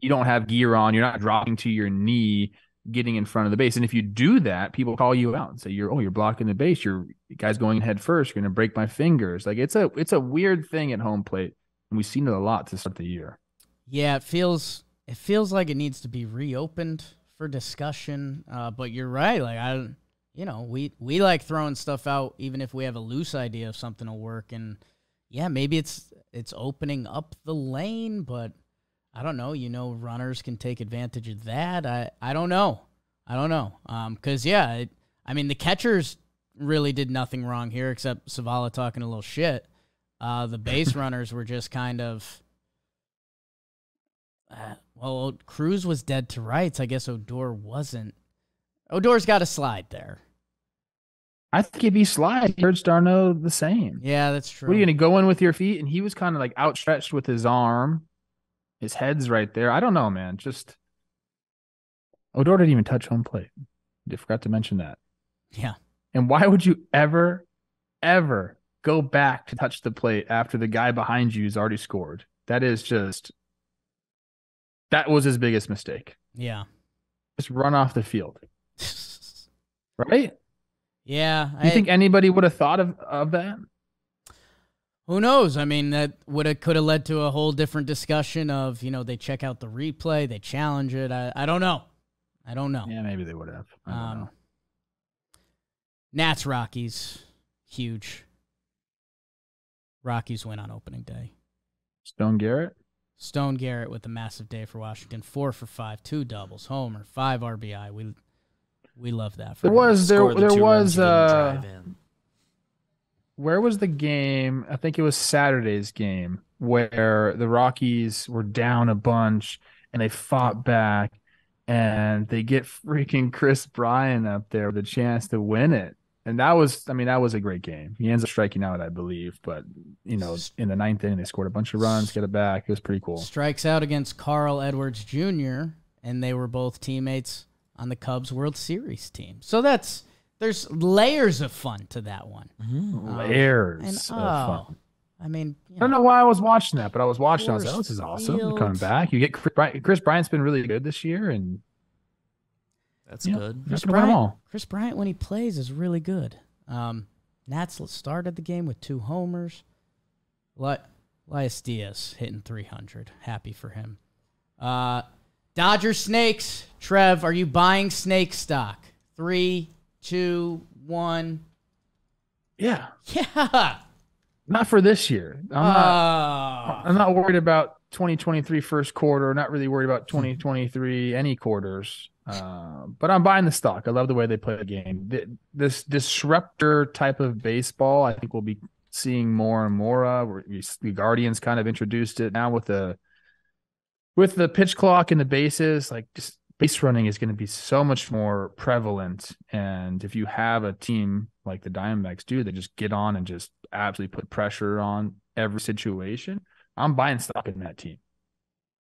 you don't have gear on, you're not dropping to your knee, getting in front of the base. And if you do that, people call you out and say, "You're oh, you're blocking the base. You're guys going head first. You're going to break my fingers." Like it's a it's a weird thing at home plate, and we've seen it a lot to start the year. Yeah, it feels it feels like it needs to be reopened for discussion. Uh, but you're right. Like I, you know, we we like throwing stuff out even if we have a loose idea of something will work. And yeah, maybe it's it's opening up the lane, but I don't know. You know, runners can take advantage of that. I, I don't know. I don't know. Because, um, yeah, it, I mean, the catchers really did nothing wrong here except Savala talking a little shit. Uh, the base runners were just kind of. Uh, well, Cruz was dead to rights. I guess Odor wasn't. Odor's got a slide there. I think if he slides, heard Darno the same. Yeah, that's true. What are you going to go in with your feet? And he was kind of like outstretched with his arm his head's right there. I don't know, man. Just Odor didn't even touch home plate. I forgot to mention that. Yeah. And why would you ever, ever go back to touch the plate after the guy behind you has already scored? That is just that was his biggest mistake. Yeah. Just run off the field. right? Yeah. You I, think anybody would have thought of, of that? Who knows? I mean, that would have could have led to a whole different discussion of you know they check out the replay, they challenge it. I, I don't know. I don't know. Yeah, maybe they would have. Um, know. Nats Rockies huge. Rockies win on opening day. Stone Garrett. Stone Garrett with a massive day for Washington. Four for five, two doubles, homer, five RBI. We we love that. For there was there, there was uh, where was the game? I think it was Saturday's game where the Rockies were down a bunch and they fought back and they get freaking Chris Bryan up there with a chance to win it. And that was, I mean, that was a great game. He ends up striking out, I believe, but you know, in the ninth inning, they scored a bunch of runs, get it back. It was pretty cool. Strikes out against Carl Edwards Jr., and they were both teammates on the Cubs World Series team. So that's there's layers of fun to that one. Mm-hmm. Um, layers and, oh, of fun. Oh, I mean, I don't know, why I was watching that, but I was watching. I was like, "Oh, this is awesome!" Field. Coming back, you get Chris, Bryant, Chris Bryant's been really good this year, and that's good. Chris Bryant, Chris Bryant, when he plays, is really good. Um, Nats started the game with two homers. Li- Lias Diaz hitting 300. Happy for him. Uh, Dodger Snakes. Trev, are you buying snake stock? Three two, one. Yeah. Yeah. Not for this year. I'm, uh, not, ah. I'm not worried about 2023 first quarter. Not really worried about 2023 any quarters. Uh, but I'm buying the stock. I love the way they play the game. This disruptor type of baseball, I think we'll be seeing more and more of. The Guardians kind of introduced it now with the with the pitch clock and the bases. Like, just base running is going to be so much more prevalent. And if you have a team like the Diamondbacks do, they just get on and just absolutely put pressure on every situation. I'm buying stock in that team.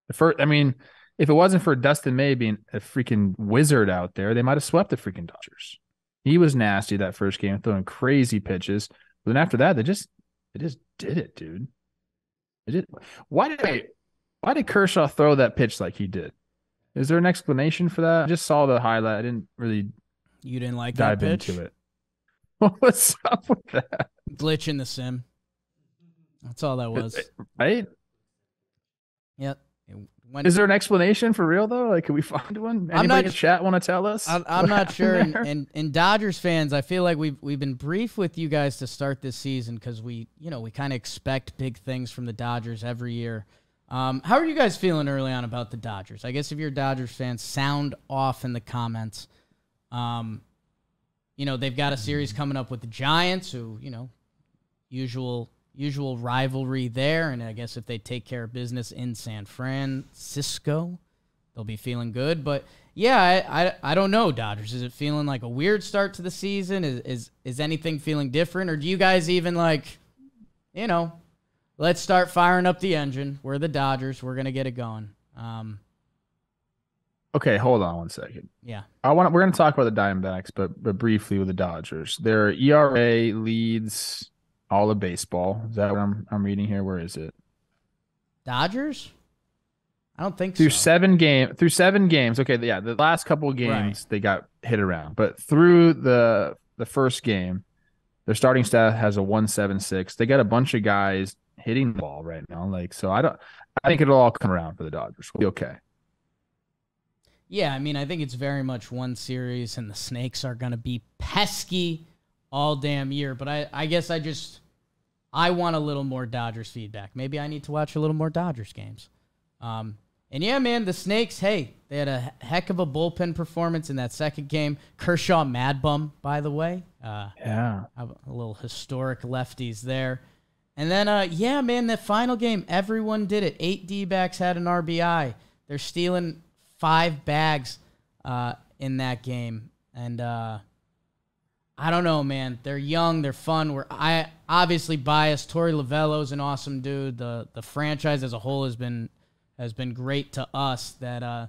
The first, I mean, if it wasn't for Dustin May being a freaking wizard out there, they might have swept the freaking Dodgers. He was nasty that first game, throwing crazy pitches. But then after that, they just they just did it, dude. They did. Why did they, why did Kershaw throw that pitch like he did? Is there an explanation for that? I just saw the highlight. I didn't really. You didn't like dive that pitch? into it. What's up with that? Glitch in the sim. That's all that was. Right? Yep. When, is there an explanation for real though? Like, can we find one? Anybody I'm not, in chat want to tell us? I, am not sure. And, and, and Dodgers fans, I feel like we've we've been brief with you guys to start this season because we you know we kind of expect big things from the Dodgers every year. Um, how are you guys feeling early on about the Dodgers? I guess if you're a Dodgers fan, sound off in the comments. Um, you know they've got a series coming up with the Giants, who you know usual usual rivalry there, and I guess if they take care of business in San Francisco, they'll be feeling good. But yeah, I, I, I don't know, Dodgers. Is it feeling like a weird start to the season? Is, is is anything feeling different, or do you guys even like, you know, let's start firing up the engine. We're the Dodgers. We're gonna get it going. Um, okay, hold on one second. Yeah, I want we're gonna talk about the Diamondbacks, but but briefly with the Dodgers. Their ERA leads all of baseball. Is that what I'm I'm reading here? Where is it? Dodgers. I don't think through so. seven game through seven games. Okay, yeah, the last couple games right. they got hit around, but through the the first game, their starting staff has a one seven six. They got a bunch of guys hitting the ball right now. Like, so I don't, I think it'll all come around for the Dodgers. We'll be okay. Yeah, I mean, I think it's very much one series, and the Snakes are going to be pesky all damn year. But I, I guess I just, I want a little more Dodgers feedback. Maybe I need to watch a little more Dodgers games. Um, and yeah, man, the Snakes, hey, they had a heck of a bullpen performance in that second game. Kershaw Mad Bum, by the way. Uh, yeah. A little historic lefties there. And then, uh, yeah, man, that final game, everyone did it. Eight D backs had an RBI. They're stealing five bags uh, in that game. And uh, I don't know, man. They're young, they're fun. We're I obviously biased. Tori Lavello's an awesome dude. The the franchise as a whole has been has been great to us that uh,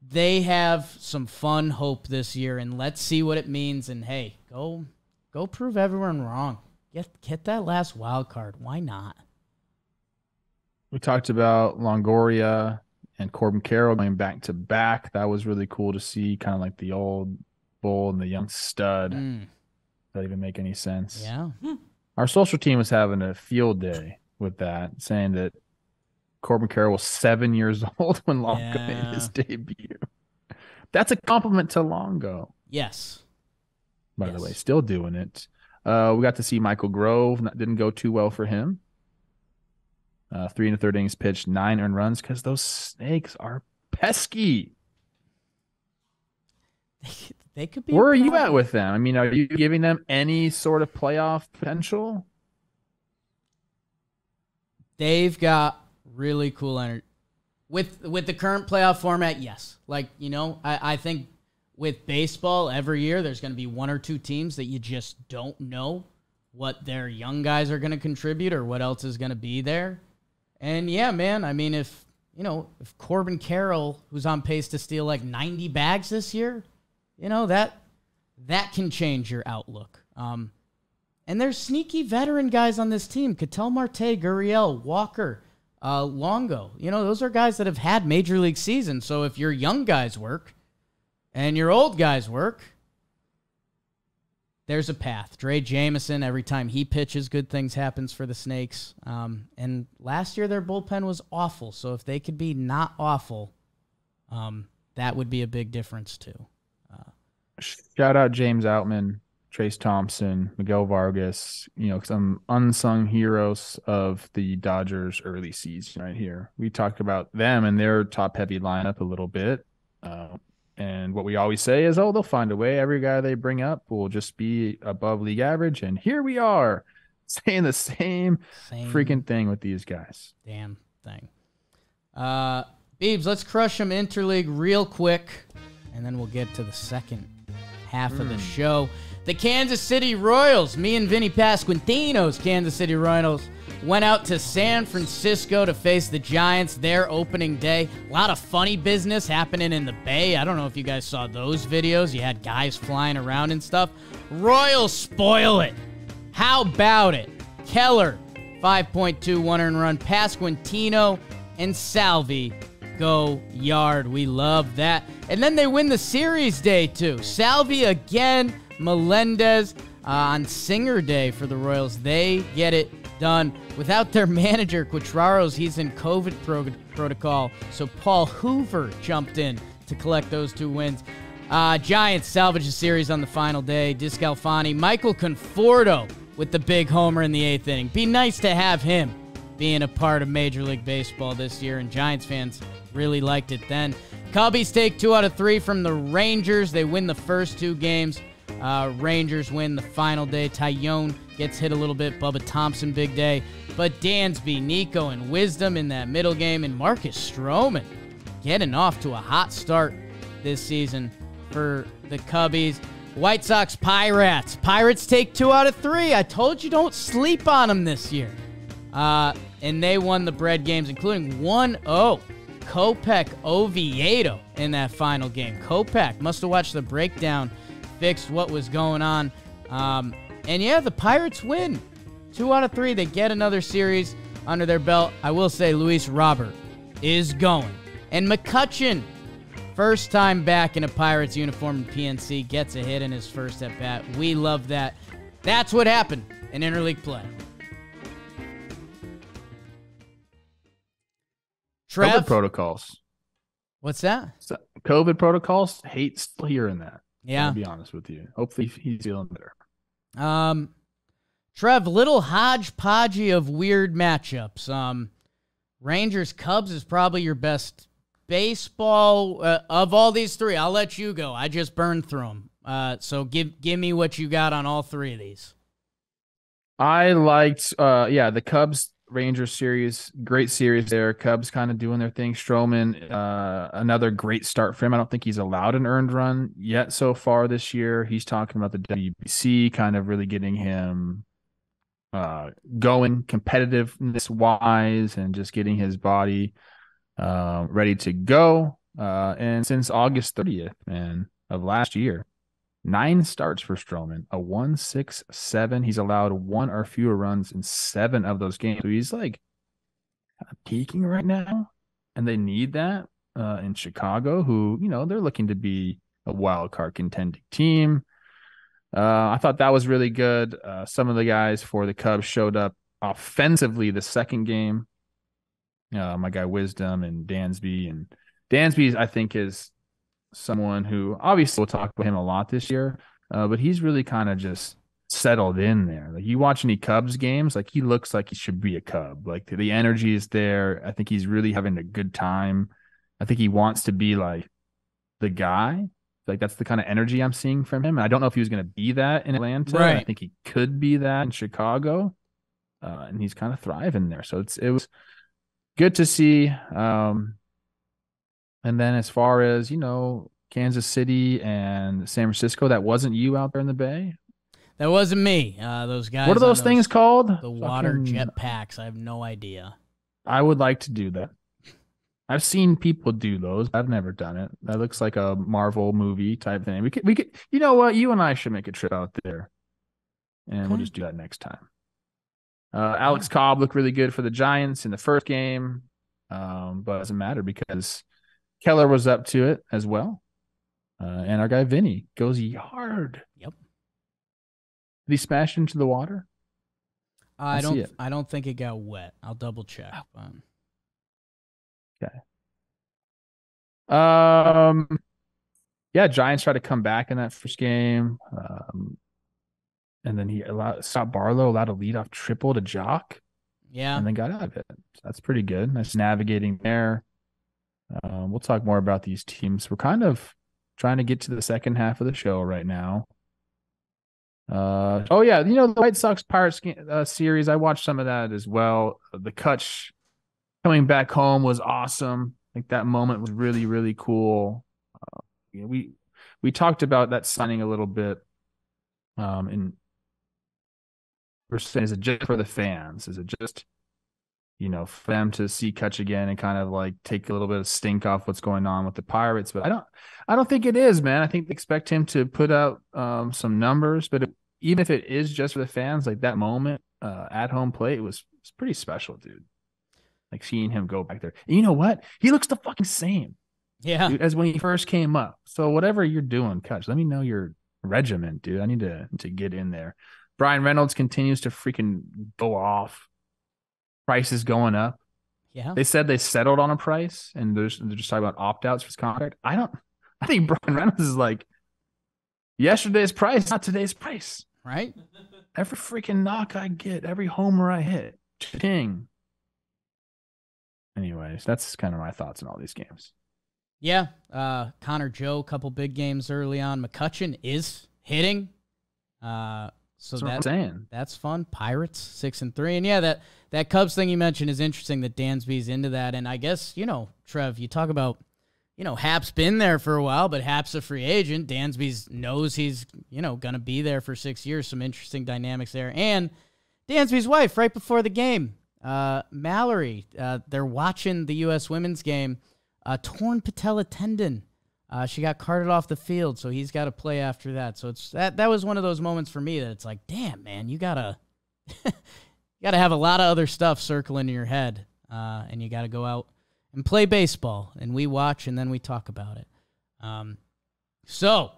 they have some fun hope this year and let's see what it means and hey, go go prove everyone wrong. Get get that last wild card. Why not? We talked about Longoria and Corbin Carroll going back to back. That was really cool to see, kind of like the old bull and the young stud. Mm. That even make any sense. Yeah. Hmm. Our social team was having a field day with that, saying that Corbin Carroll was seven years old when Longo yeah. made his debut. That's a compliment to Longo. Yes. By yes. the way, still doing it. Uh, we got to see Michael Grove. That didn't go too well for him. Uh, three and a third innings pitched, nine earned runs because those snakes are pesky. They could be. Where are you at with them? I mean, are you giving them any sort of playoff potential? They've got really cool energy with with the current playoff format. Yes, like you know, I I think with baseball every year there's going to be one or two teams that you just don't know what their young guys are going to contribute or what else is going to be there and yeah man i mean if you know if corbin carroll who's on pace to steal like 90 bags this year you know that that can change your outlook um, and there's sneaky veteran guys on this team cattell marte gurriel walker uh, longo you know those are guys that have had major league seasons so if your young guys work and your old guys work, there's a path. Dre Jameson. every time he pitches, good things happens for the Snakes. Um, and last year their bullpen was awful, so if they could be not awful, um, that would be a big difference too. Uh, Shout out James Outman, Trace Thompson, Miguel Vargas, you know, some unsung heroes of the Dodgers early season right here. We talked about them and their top heavy lineup a little bit. Uh, and what we always say is, oh, they'll find a way. Every guy they bring up will just be above league average. And here we are saying the same, same freaking thing with these guys. Damn thing. Uh, Beebs, let's crush them interleague real quick. And then we'll get to the second half mm. of the hmm. show. The Kansas City Royals, me and Vinny Pasquantino's Kansas City Royals Went out to San Francisco to face the Giants their opening day. A lot of funny business happening in the Bay. I don't know if you guys saw those videos. You had guys flying around and stuff. Royals spoil it. How about it? Keller, 5.2 one earned run. Pasquantino and Salvi go yard. We love that. And then they win the series day, too. Salvi again, Melendez uh, on Singer Day for the Royals. They get it done without their manager, Quatraros. He's in COVID pro- protocol. So Paul Hoover jumped in to collect those two wins. Uh, Giants salvage the series on the final day. Discalfani, Michael Conforto with the big homer in the eighth inning. Be nice to have him being a part of Major League Baseball this year, and Giants fans really liked it then. Cubbies take two out of three from the Rangers. They win the first two games. Uh, Rangers win the final day. Tyone gets hit a little bit. Bubba Thompson, big day. But Dansby, Nico, and Wisdom in that middle game, and Marcus Stroman getting off to a hot start this season for the Cubbies. White Sox Pirates. Pirates take two out of three. I told you don't sleep on them this year. Uh, and they won the bread games, including 1 0. Kopek Oviedo in that final game. Kopek must have watched the breakdown, fixed what was going on. Um, and yeah, the Pirates win. Two out of three. They get another series under their belt. I will say Luis Robert is going. And McCutcheon, first time back in a Pirates uniform in PNC, gets a hit in his first at bat. We love that. That's what happened in interleague play. Trev, COVID protocols. What's that? So COVID protocols. Hate hearing that. Yeah. To be honest with you. Hopefully he's feeling better. Um, Trev, little hodgepodge of weird matchups. Um, Rangers Cubs is probably your best baseball uh, of all these three. I'll let you go. I just burned through them. Uh, so give give me what you got on all three of these. I liked, uh, yeah, the Cubs Rangers series, great series there. Cubs kind of doing their thing. Stroman, uh, another great start for him. I don't think he's allowed an earned run yet so far this year. He's talking about the WBC kind of really getting him uh, going competitiveness wise and just getting his body uh, ready to go. Uh, and since August 30th, man, of last year, Nine starts for Strowman, a one, six, seven. He's allowed one or fewer runs in seven of those games. So he's like peaking right now, and they need that uh, in Chicago, who, you know, they're looking to be a wild card contending team. Uh, I thought that was really good. Uh, some of the guys for the Cubs showed up offensively the second game. Uh, my guy Wisdom and Dansby and Dansby, I think, is someone who obviously we'll talk about him a lot this year, uh, but he's really kind of just settled in there. Like you watch any Cubs games, like he looks like he should be a Cub. Like the energy is there. I think he's really having a good time. I think he wants to be like the guy. Like that's the kind of energy I'm seeing from him. And I don't know if he was going to be that in Atlanta. Right. I think he could be that in Chicago, uh, and he's kind of thriving there. So it's it was good to see. Um, and then as far as, you know, Kansas City and San Francisco, that wasn't you out there in the Bay? That wasn't me. Uh, those guys. What are those, those things called? The water Fucking... jet packs. I have no idea. I would like to do that. I've seen people do those. I've never done it. That looks like a Marvel movie type thing. We could, we could, you know what? You and I should make a trip out there, and okay. we'll just do that next time. Uh, Alex Cobb looked really good for the Giants in the first game, um, but it doesn't matter because Keller was up to it as well. Uh, and our guy Vinny goes yard. Yep. Did he smash into the water? Uh, I, I, don't. I don't think it got wet. I'll double check. okay. Um. Yeah, Giants tried to come back in that first game, um, and then he allowed Scott Barlow allowed a leadoff triple to Jock. Yeah, and then got out of it. So that's pretty good. Nice navigating there. Um, we'll talk more about these teams. We're kind of trying to get to the second half of the show right now. Uh, oh yeah, you know the White Sox Pirates uh, series. I watched some of that as well. The cutch coming back home was awesome. Like that moment was really really cool. Uh, we we talked about that signing a little bit. Um, and we're saying, is it just for the fans? Is it just you know, for them to see Kutch again and kind of like take a little bit of stink off what's going on with the Pirates. But I don't, I don't think it is, man. I think they expect him to put out um, some numbers. But even if it is just for the fans, like that moment uh, at home plate was, was pretty special, dude. Like seeing him go back there. And you know what? He looks the fucking same. Yeah. Dude, as when he first came up. So whatever you're doing, Kutch, let me know your regiment, dude. I need to to get in there. Brian Reynolds continues to freaking go off prices going up. Yeah. They said they settled on a price and they're just, they're just talking about opt outs for his contract. I don't, I think Brian Reynolds is like, yesterday's price, not today's price. Right. Every freaking knock I get, every homer I hit, ding. Anyways, that's kind of my thoughts on all these games. Yeah. Uh, Connor Joe, couple big games early on. McCutcheon is hitting. Uh, so that's, that, that's fun. Pirates six and three, and yeah, that that Cubs thing you mentioned is interesting. That Dansby's into that, and I guess you know, Trev, you talk about you know Hap's been there for a while, but Hap's a free agent. Dansby's knows he's you know gonna be there for six years. Some interesting dynamics there, and Dansby's wife right before the game, uh, Mallory. Uh, they're watching the U.S. women's game. A torn patella tendon uh, she got carted off the field, so he's got to play after that. So it's that that was one of those moments for me that it's like, damn, man, you gotta you gotta have a lot of other stuff circling in your head, uh, and you gotta go out and play baseball. And we watch, and then we talk about it. Um, so, a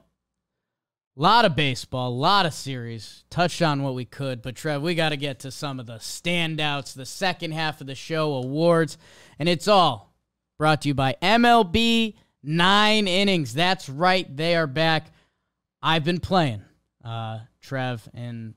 lot of baseball, a lot of series. Touched on what we could, but Trev, we got to get to some of the standouts, the second half of the show awards, and it's all brought to you by MLB Nine innings. That's right. They are back. I've been playing, uh, Trev, and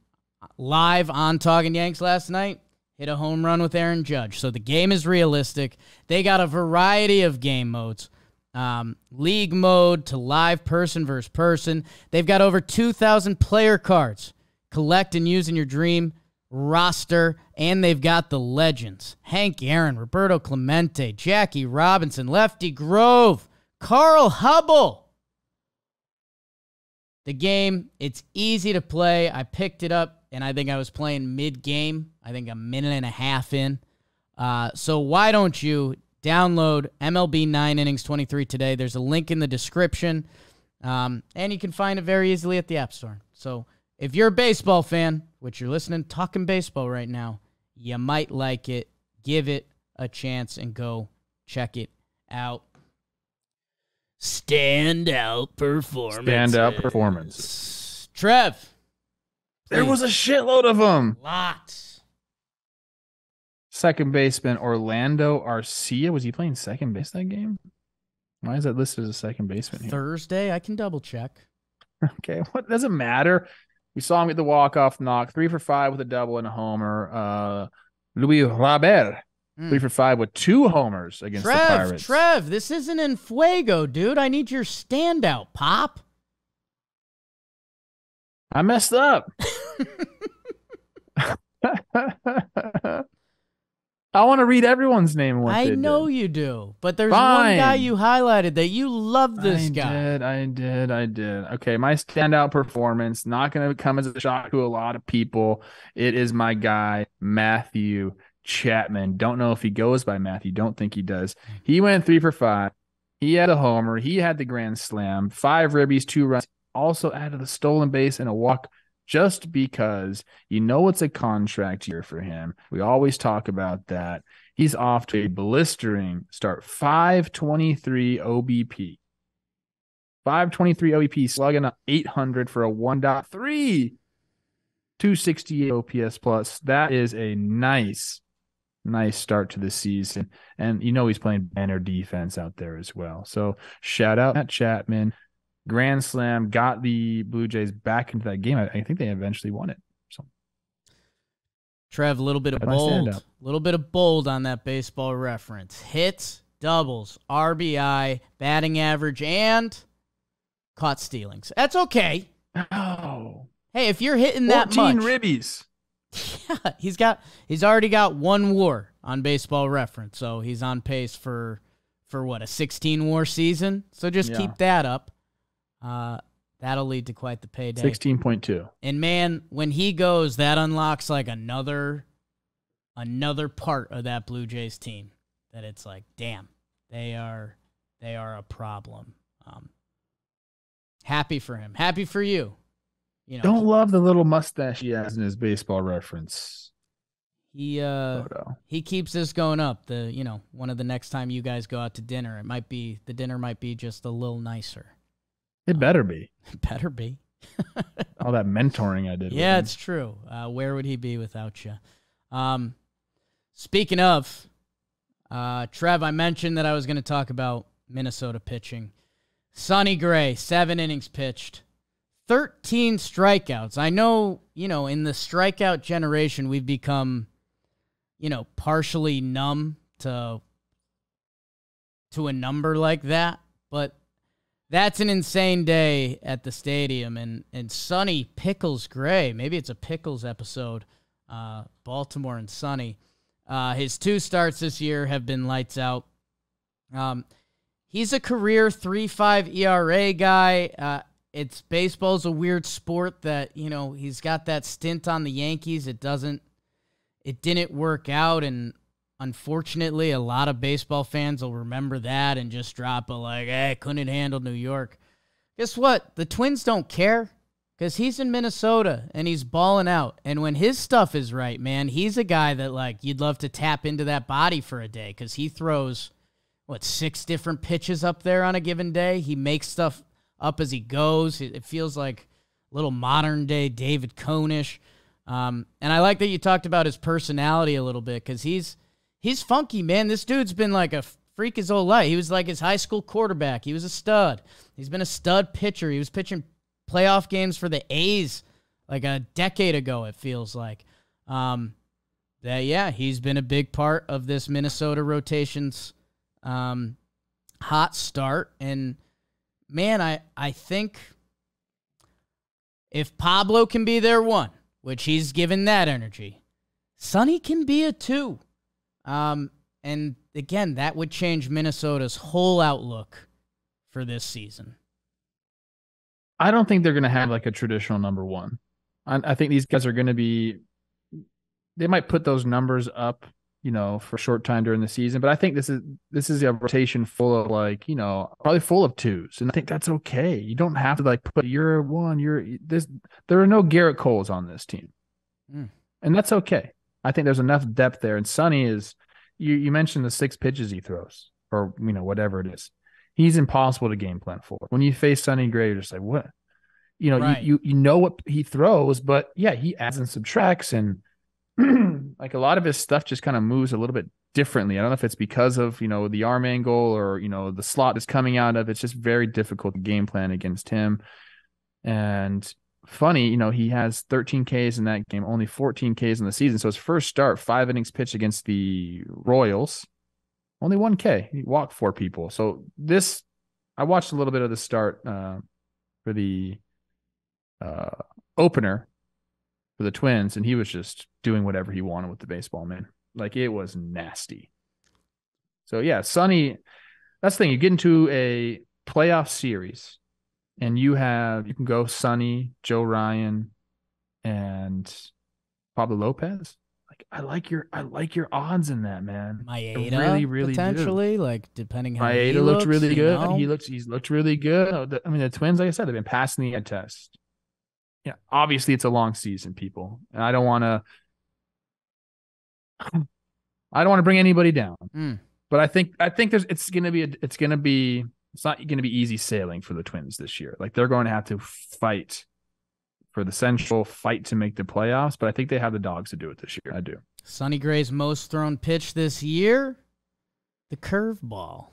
live on Talking Yanks last night. Hit a home run with Aaron Judge. So the game is realistic. They got a variety of game modes um, league mode to live person versus person. They've got over 2,000 player cards. Collect and use in your dream roster, and they've got the legends Hank Aaron, Roberto Clemente, Jackie Robinson, Lefty Grove, Carl Hubble. The game, it's easy to play. I picked it up and I think I was playing mid game, I think a minute and a half in. Uh, so why don't you download MLB 9 Innings 23 today? There's a link in the description, um, and you can find it very easily at the App Store. So if you're a baseball fan, which you're listening, talking baseball right now, you might like it. Give it a chance and go check it out standout performance. Standout performance. Trev. Please. There was a shitload of them. Lots. Second baseman Orlando Arcia. Was he playing second base that game? Why is that listed as a second baseman? Here? Thursday. I can double check. Okay. What does it matter. We saw him get the walk off knock, three for five with a double and a homer. Uh, Louis Robert Mm. Three for five with two homers against Trev, the Pirates. Trev, this isn't in Fuego, dude. I need your standout, Pop. I messed up. I want to read everyone's name. I know did. you do, but there's Fine. one guy you highlighted that you love this I guy. I did, I did, I did. Okay, my standout performance, not going to come as a shock to a lot of people. It is my guy, Matthew Chapman. Don't know if he goes by Matthew. Don't think he does. He went three for five. He had a homer. He had the grand slam. Five ribbies, two runs. Also added a stolen base and a walk just because you know it's a contract year for him. We always talk about that. He's off to a blistering start. 523 OBP. 523 OBP, slugging 800 for a 1.3. 268 OPS plus. That is a nice nice start to the season. And you know he's playing banner defense out there as well. So shout out Matt Chapman. Grand slam got the Blue Jays back into that game. I, I think they eventually won it. So Trev, a little bit of bold. A little bit of bold on that baseball reference. Hits, doubles, RBI, batting average, and caught stealings. That's okay. Oh. Hey, if you're hitting that much, ribbies. Yeah, he's got he's already got one WAR on Baseball Reference, so he's on pace for for what a 16 WAR season. So just yeah. keep that up. Uh, that'll lead to quite the payday. 16.2. And man, when he goes, that unlocks like another another part of that Blue Jays team that it's like, damn, they are they are a problem. Um, happy for him. Happy for you you know, don't love the little mustache he has in his baseball reference. He uh photo. he keeps this going up. The you know one of the next time you guys go out to dinner, it might be the dinner might be just a little nicer. It uh, better be. It better be. All that mentoring I did. Yeah, it's true. Uh, where would he be without you? Um, speaking of, uh, Trev, I mentioned that I was going to talk about Minnesota pitching. Sonny Gray, seven innings pitched, 13 strikeouts. I know, you know, in the strikeout generation, we've become, you know, partially numb to to a number like that, but that's an insane day at the stadium and and Sonny Pickles Gray. Maybe it's a Pickles episode. Uh, Baltimore and Sonny. Uh, his two starts this year have been lights out. Um, he's a career 3 5 ERA guy. Uh, it's baseball's a weird sport that you know he's got that stint on the Yankees. It doesn't, it didn't work out, and unfortunately, a lot of baseball fans will remember that and just drop a like, "Hey, couldn't handle New York." Guess what? The Twins don't care because he's in Minnesota and he's balling out. And when his stuff is right, man, he's a guy that like you'd love to tap into that body for a day because he throws what six different pitches up there on a given day. He makes stuff up as he goes. It feels like little modern day David Conish. Um, and I like that you talked about his personality a little bit because he's he's funky, man. This dude's been like a freak his whole life. He was like his high school quarterback. He was a stud. He's been a stud pitcher. He was pitching playoff games for the A's like a decade ago. It feels like. Um, that yeah, he's been a big part of this Minnesota rotations um, hot start and man, I, I think if Pablo can be their one, which he's given that energy, Sonny can be a two. Um, and again, that would change Minnesota's whole outlook for this season. I don't think they're going to have like a traditional number one. I, I think these guys are going to be, they might put those numbers up you know, for a short time during the season. But I think this is this is a rotation full of like, you know, probably full of twos. And I think that's okay. You don't have to like put your one, you're this there are no Garrett Coles on this team. Mm. And that's okay. I think there's enough depth there. And Sonny is you you mentioned the six pitches he throws, or you know, whatever it is. He's impossible to game plan for. When you face Sonny Gray, you're just like, what? You know, right. you, you you know what he throws, but yeah, he adds and subtracts and like a lot of his stuff just kind of moves a little bit differently. I don't know if it's because of, you know, the arm angle or, you know, the slot is coming out of. It's just very difficult to game plan against him. And funny, you know, he has 13 Ks in that game, only 14 Ks in the season. So his first start, five innings pitch against the Royals, only one K. He walked four people. So this, I watched a little bit of the start uh, for the uh, opener for the Twins, and he was just doing whatever he wanted with the baseball, man. Like it was nasty. So yeah, Sonny, that's the thing. You get into a playoff series, and you have you can go Sonny, Joe Ryan, and Pablo Lopez. Like I like your I like your odds in that man. Maeda, I really really potentially do. like depending how Maeda he looks, really good. Know? He looks he's looked really good. Oh, I mean the Twins, like I said, they've been passing the test yeah, obviously it's a long season, people. And I don't want to I don't want to bring anybody down. Mm. But I think I think there's it's going to be a, it's going to be it's not going to be easy sailing for the Twins this year. Like they're going to have to fight for the central fight to make the playoffs, but I think they have the dogs to do it this year. I do. Sunny Gray's most thrown pitch this year, the curveball.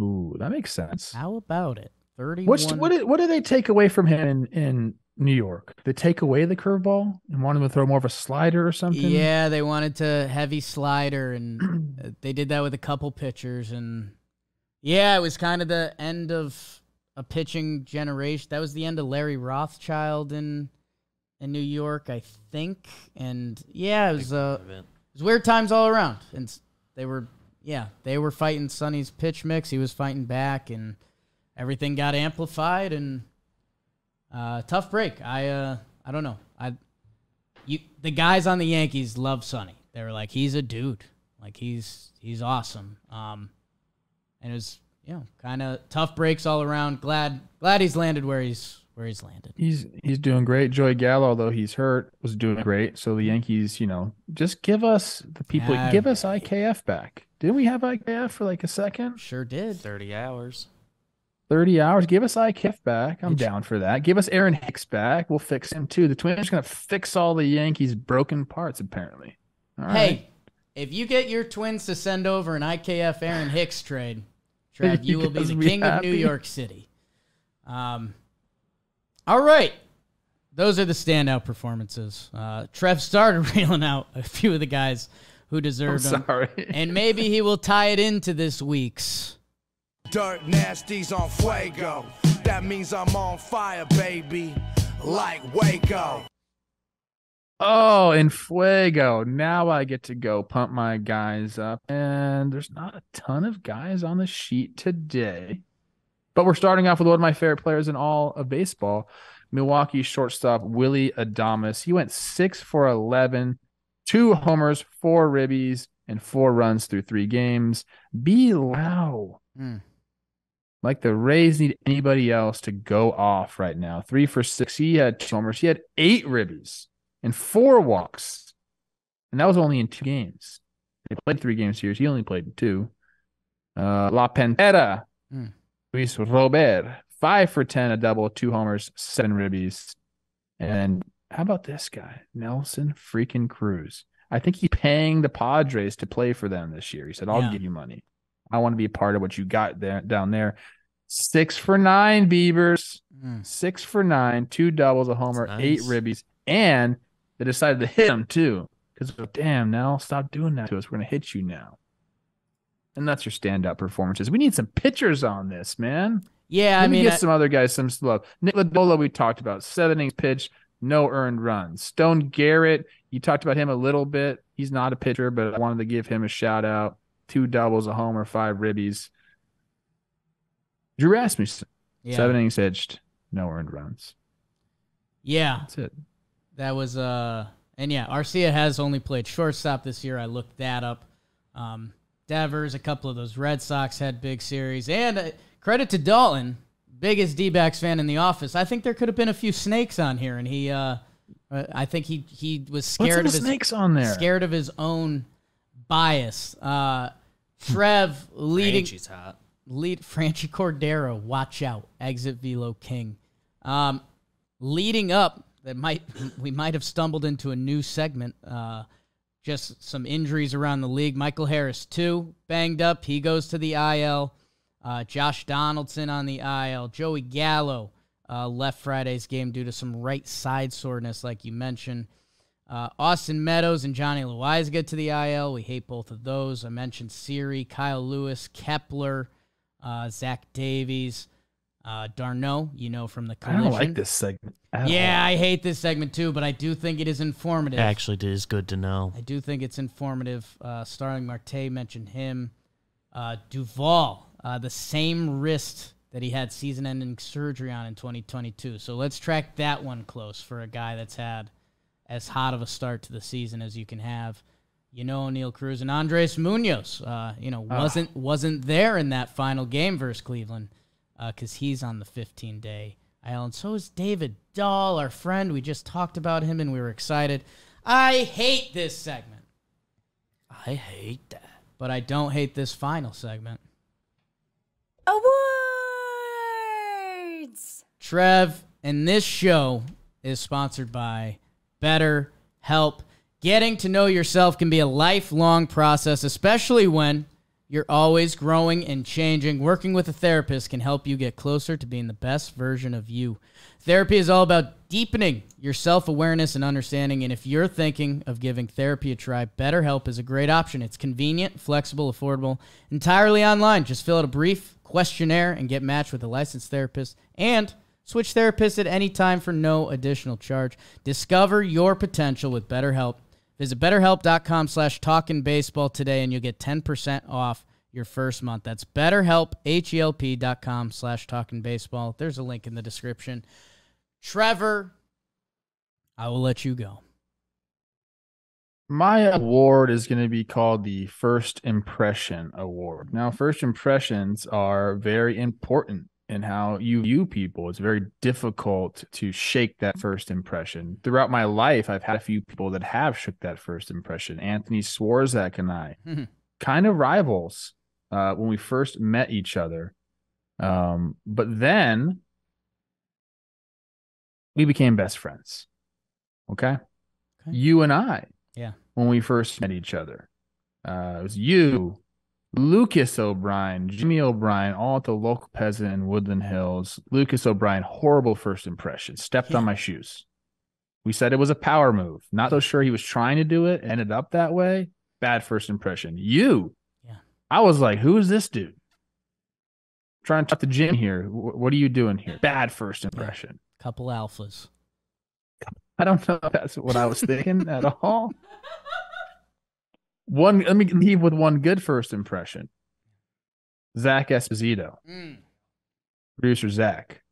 Ooh, that makes sense. How about it? Thirty. What's what? Did, what did they take away from him in in New York. They take away the curveball and wanted to throw more of a slider or something. Yeah, they wanted to heavy slider, and uh, they did that with a couple pitchers. And yeah, it was kind of the end of a pitching generation. That was the end of Larry Rothschild in in New York, I think. And yeah, it was uh, it was weird times all around. And they were yeah, they were fighting Sonny's pitch mix. He was fighting back, and everything got amplified and uh, tough break. I uh, I don't know. I you the guys on the Yankees love Sonny. They were like, he's a dude. Like he's he's awesome. Um, and it was you know kind of tough breaks all around. Glad glad he's landed where he's where he's landed. He's he's doing great. Joey Gallo, though he's hurt, was doing great. So the Yankees, you know, just give us the people, give us IKF back. Didn't we have IKF for like a second? Sure did. Thirty hours. 30 hours. Give us IKF back. I'm down for that. Give us Aaron Hicks back. We'll fix him too. The Twins are going to fix all the Yankees' broken parts, apparently. All right. Hey, if you get your Twins to send over an IKF Aaron Hicks trade, Trav, you, you will be the be king happy. of New York City. Um, all right. Those are the standout performances. Uh, Trev started reeling out a few of the guys who deserved them. And maybe he will tie it into this week's Dirt nasties on fuego. That means I'm on fire, baby. Like Waco. Oh, in fuego. Now I get to go pump my guys up. And there's not a ton of guys on the sheet today. But we're starting off with one of my favorite players in all of baseball, Milwaukee shortstop Willie Adamas. He went six for 11, two homers, four ribbies, and four runs through three games. Be low. Mm. Like the Rays need anybody else to go off right now. Three for six. He had two homers. He had eight ribbies and four walks. And that was only in two games. They played three games here. He only played two. Uh, La Pantera, mm. Luis Robert, five for 10, a double, two homers, seven ribbies. And how about this guy, Nelson freaking Cruz? I think he's paying the Padres to play for them this year. He said, I'll yeah. give you money. I want to be a part of what you got there, down there. Six for nine, Beavers. Mm. Six for nine, two doubles, a homer, nice. eight ribbies, and they decided to hit him too. Because damn, now stop doing that to us. We're gonna hit you now. And that's your standout performances. We need some pitchers on this, man. Yeah, Let I mean, get I... some other guys some love. Nick Ladola, we talked about seven innings pitched, no earned runs. Stone Garrett, you talked about him a little bit. He's not a pitcher, but I wanted to give him a shout out two doubles, a homer, five ribbies. Drew Rasmussen, yeah. seven innings hitched, no earned runs. Yeah, that's it. That was uh, and yeah, Arcia has only played shortstop this year. I looked that up. Um, Devers, a couple of those Red Sox had big series, and uh, credit to Dalton, biggest D-backs fan in the office. I think there could have been a few snakes on here, and he, uh, uh I think he he was scared of his, snakes on there. Scared of his own bias. Uh, Trev leading. Franchie's hot. Lead Franchi Cordero. Watch out. Exit Velo King. Um, leading up, that might we might have stumbled into a new segment. Uh, just some injuries around the league. Michael Harris too banged up. He goes to the IL. Uh, Josh Donaldson on the IL. Joey Gallo uh, left Friday's game due to some right side soreness, like you mentioned. Uh, Austin Meadows and Johnny Luiz get to the IL. We hate both of those. I mentioned Siri, Kyle Lewis, Kepler, uh, Zach Davies, uh, Darno, you know, from the collision. I don't like this segment. yeah, I hate this segment too, but I do think it is informative. Actually, it is good to know. I do think it's informative. Uh, Starling Marte mentioned him. Uh, Duval, uh, the same wrist that he had season ending surgery on in 2022. So let's track that one close for a guy that's had as hot of a start to the season as you can have. You know O'Neill Cruz and Andres Munoz. Uh, you know ah. wasn't wasn't there in that final game versus Cleveland because uh, he's on the 15 day island. So is David Dahl, our friend. We just talked about him and we were excited. I hate this segment. I hate that. But I don't hate this final segment. Awards. Trev, and this show is sponsored by better help. Getting to know yourself can be a lifelong process, especially when you're always growing and changing. Working with a therapist can help you get closer to being the best version of you. Therapy is all about deepening your self awareness and understanding. And if you're thinking of giving therapy a try, BetterHelp is a great option. It's convenient, flexible, affordable, entirely online. Just fill out a brief questionnaire and get matched with a licensed therapist. And Switch therapists at any time for no additional charge. Discover your potential with BetterHelp. Visit betterhelp.com slash talking today and you'll get 10% off your first month. That's betterhelp, H-E-L-P dot com slash talking There's a link in the description. Trevor, I will let you go. My award is going to be called the First Impression Award. Now, first impressions are very important and how you view people. It's very difficult to shake that first impression. Throughout my life, I've had a few people that have shook that first impression. Anthony Swarzak and I, mm-hmm. kind of rivals uh, when we first met each other. Um, but then we became best friends. Okay? okay. You and I. Yeah. When we first met each other, uh, it was you Lucas O'Brien, Jimmy O'Brien, all at the local peasant in Woodland Hills. Lucas O'Brien, horrible first impression, stepped yeah. on my shoes. We said it was a power move. Not so sure he was trying to do it, ended up that way. Bad first impression. You, yeah. I was like, who is this dude? trying to talk to Jim here. What are you doing here? Bad first impression. Yeah. Couple alphas. I don't know if that's what I was thinking at all. One, let me leave with one good first impression. Zach Esposito, mm. producer Zach,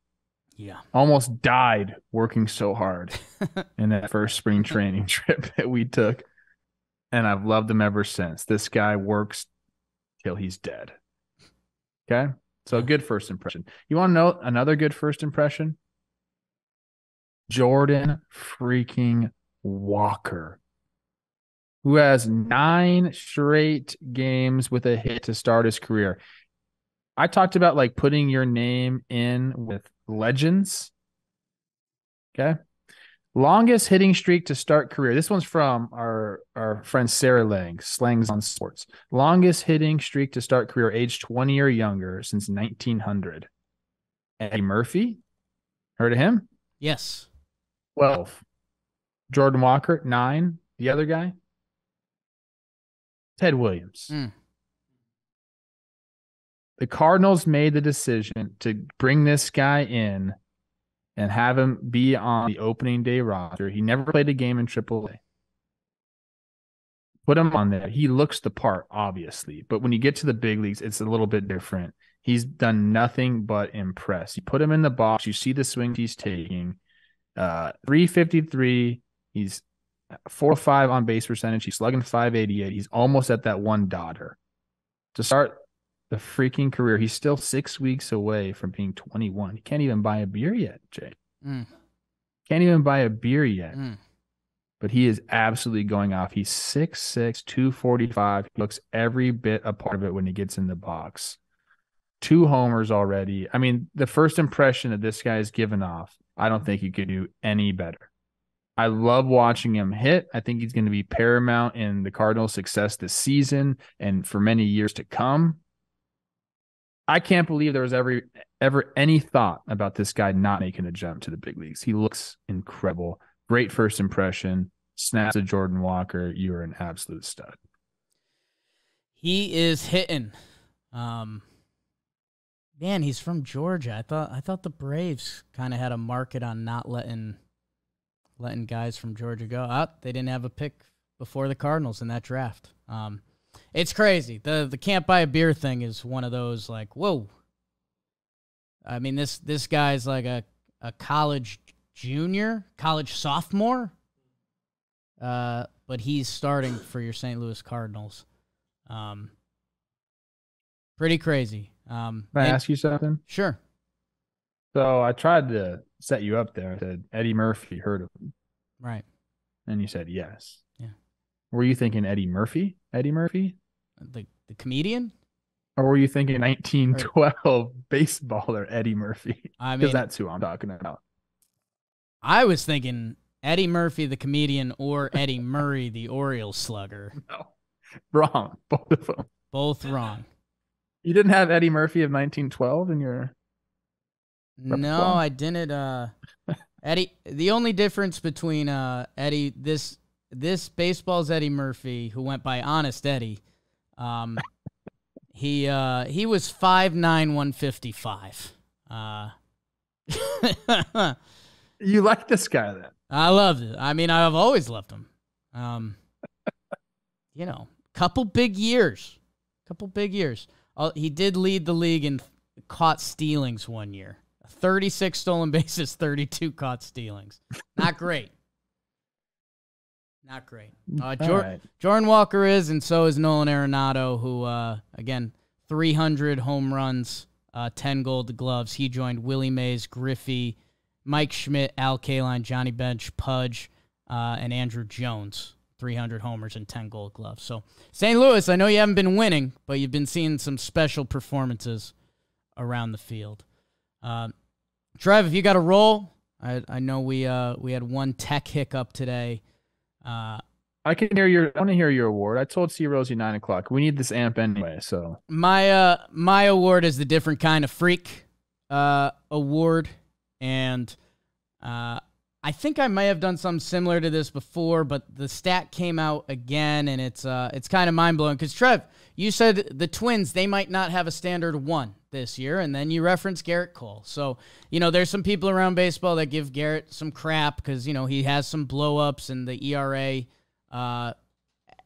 yeah, almost died working so hard in that first spring training trip that we took, and I've loved him ever since. This guy works till he's dead. Okay, so good first impression. You want to know another good first impression? Jordan freaking Walker who has nine straight games with a hit to start his career. I talked about like putting your name in with legends. Okay. Longest hitting streak to start career. This one's from our, our friend Sarah Lang, Slangs on Sports. Longest hitting streak to start career, age 20 or younger, since 1900. Eddie Murphy. Heard of him? Yes. 12. Jordan Walker, nine. The other guy, Ted Williams. Mm. The Cardinals made the decision to bring this guy in and have him be on the opening day roster. He never played a game in AAA. Put him on there. He looks the part, obviously, but when you get to the big leagues, it's a little bit different. He's done nothing but impress. You put him in the box, you see the swings he's taking. Uh, 353. He's four five on base percentage. He's slugging 588. He's almost at that one daughter. To start the freaking career, he's still six weeks away from being 21. He can't even buy a beer yet, Jake. Mm. Can't even buy a beer yet. Mm. But he is absolutely going off. He's 6'6, 245. He looks every bit a part of it when he gets in the box. Two homers already. I mean, the first impression that this guy is giving off, I don't think you could do any better. I love watching him hit. I think he's going to be paramount in the Cardinals' success this season and for many years to come. I can't believe there was ever ever any thought about this guy not making a jump to the big leagues. He looks incredible. Great first impression. Snaps to Jordan Walker. You are an absolute stud. He is hitting. Um, man, he's from Georgia. I thought I thought the Braves kind of had a market on not letting letting guys from Georgia go up. Ah, they didn't have a pick before the Cardinals in that draft. Um, it's crazy. The the can't buy a beer thing is one of those like, whoa. I mean this this guy's like a, a college junior, college sophomore. Uh, but he's starting for your St. Louis Cardinals. Um, pretty crazy. Um, Can I and, ask you something? Sure. So I tried to set you up there. I said, Eddie Murphy heard of him. Right. And you said yes. Yeah. Were you thinking Eddie Murphy? Eddie Murphy? The the comedian? Or were you thinking 1912 or... baseballer Eddie Murphy? I mean, because that's who I'm talking about. I was thinking Eddie Murphy, the comedian, or Eddie Murray, the Orioles slugger. No, wrong. Both of them. Both wrong. You didn't have Eddie Murphy of 1912 in your Repertoire. No, I didn't. Uh, Eddie, the only difference between uh, Eddie this this baseball's Eddie Murphy, who went by Honest Eddie, um, he uh, he was five nine one fifty five. Uh, you like this guy then? I loved it. I mean, I've always loved him. Um, you know, couple big years, couple big years. Uh, he did lead the league in caught stealings one year. 36 stolen bases, 32 caught stealings. Not great. Not great. Uh, Jor- right. Jordan Walker is, and so is Nolan Arenado, who, uh, again, 300 home runs, uh, 10 gold gloves. He joined Willie Mays, Griffey, Mike Schmidt, Al Kaline, Johnny Bench, Pudge, uh, and Andrew Jones. 300 homers and 10 gold gloves. So, St. Louis, I know you haven't been winning, but you've been seeing some special performances around the field. Uh, Trev, if you got a roll, I, I know we uh, we had one tech hiccup today. Uh, I can hear your. I want to hear your award. I told C Rosie nine o'clock. We need this amp anyway. So my uh my award is the different kind of freak uh award, and uh I think I may have done something similar to this before, but the stat came out again, and it's uh it's kind of mind blowing because Trev, you said the Twins, they might not have a standard one this year, and then you reference Garrett Cole. So, you know, there's some people around baseball that give Garrett some crap because, you know, he has some blowups and the ERA uh,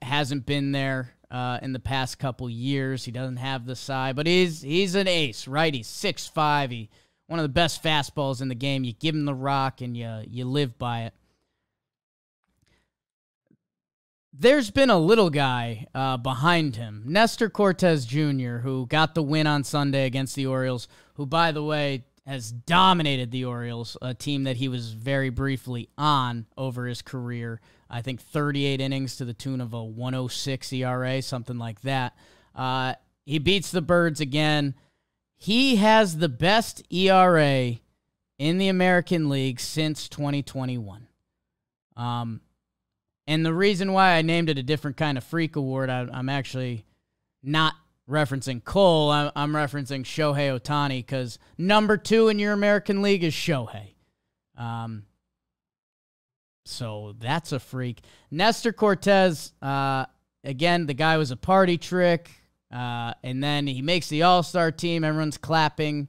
hasn't been there uh, in the past couple years. He doesn't have the size, but he's he's an ace, right? He's six five. He one of the best fastballs in the game. You give him the rock and you you live by it. There's been a little guy uh, behind him, Nestor Cortez Jr., who got the win on Sunday against the Orioles, who, by the way, has dominated the Orioles, a team that he was very briefly on over his career. I think 38 innings to the tune of a 106 ERA, something like that. Uh, he beats the Birds again. He has the best ERA in the American League since 2021. Um, and the reason why I named it a different kind of freak award, I, am actually not referencing Cole. I, I'm referencing Shohei Otani because number two in your American League is Shohei. Um, so that's a freak. Nestor Cortez, uh, again, the guy was a party trick. Uh, and then he makes the All Star team. Everyone's clapping.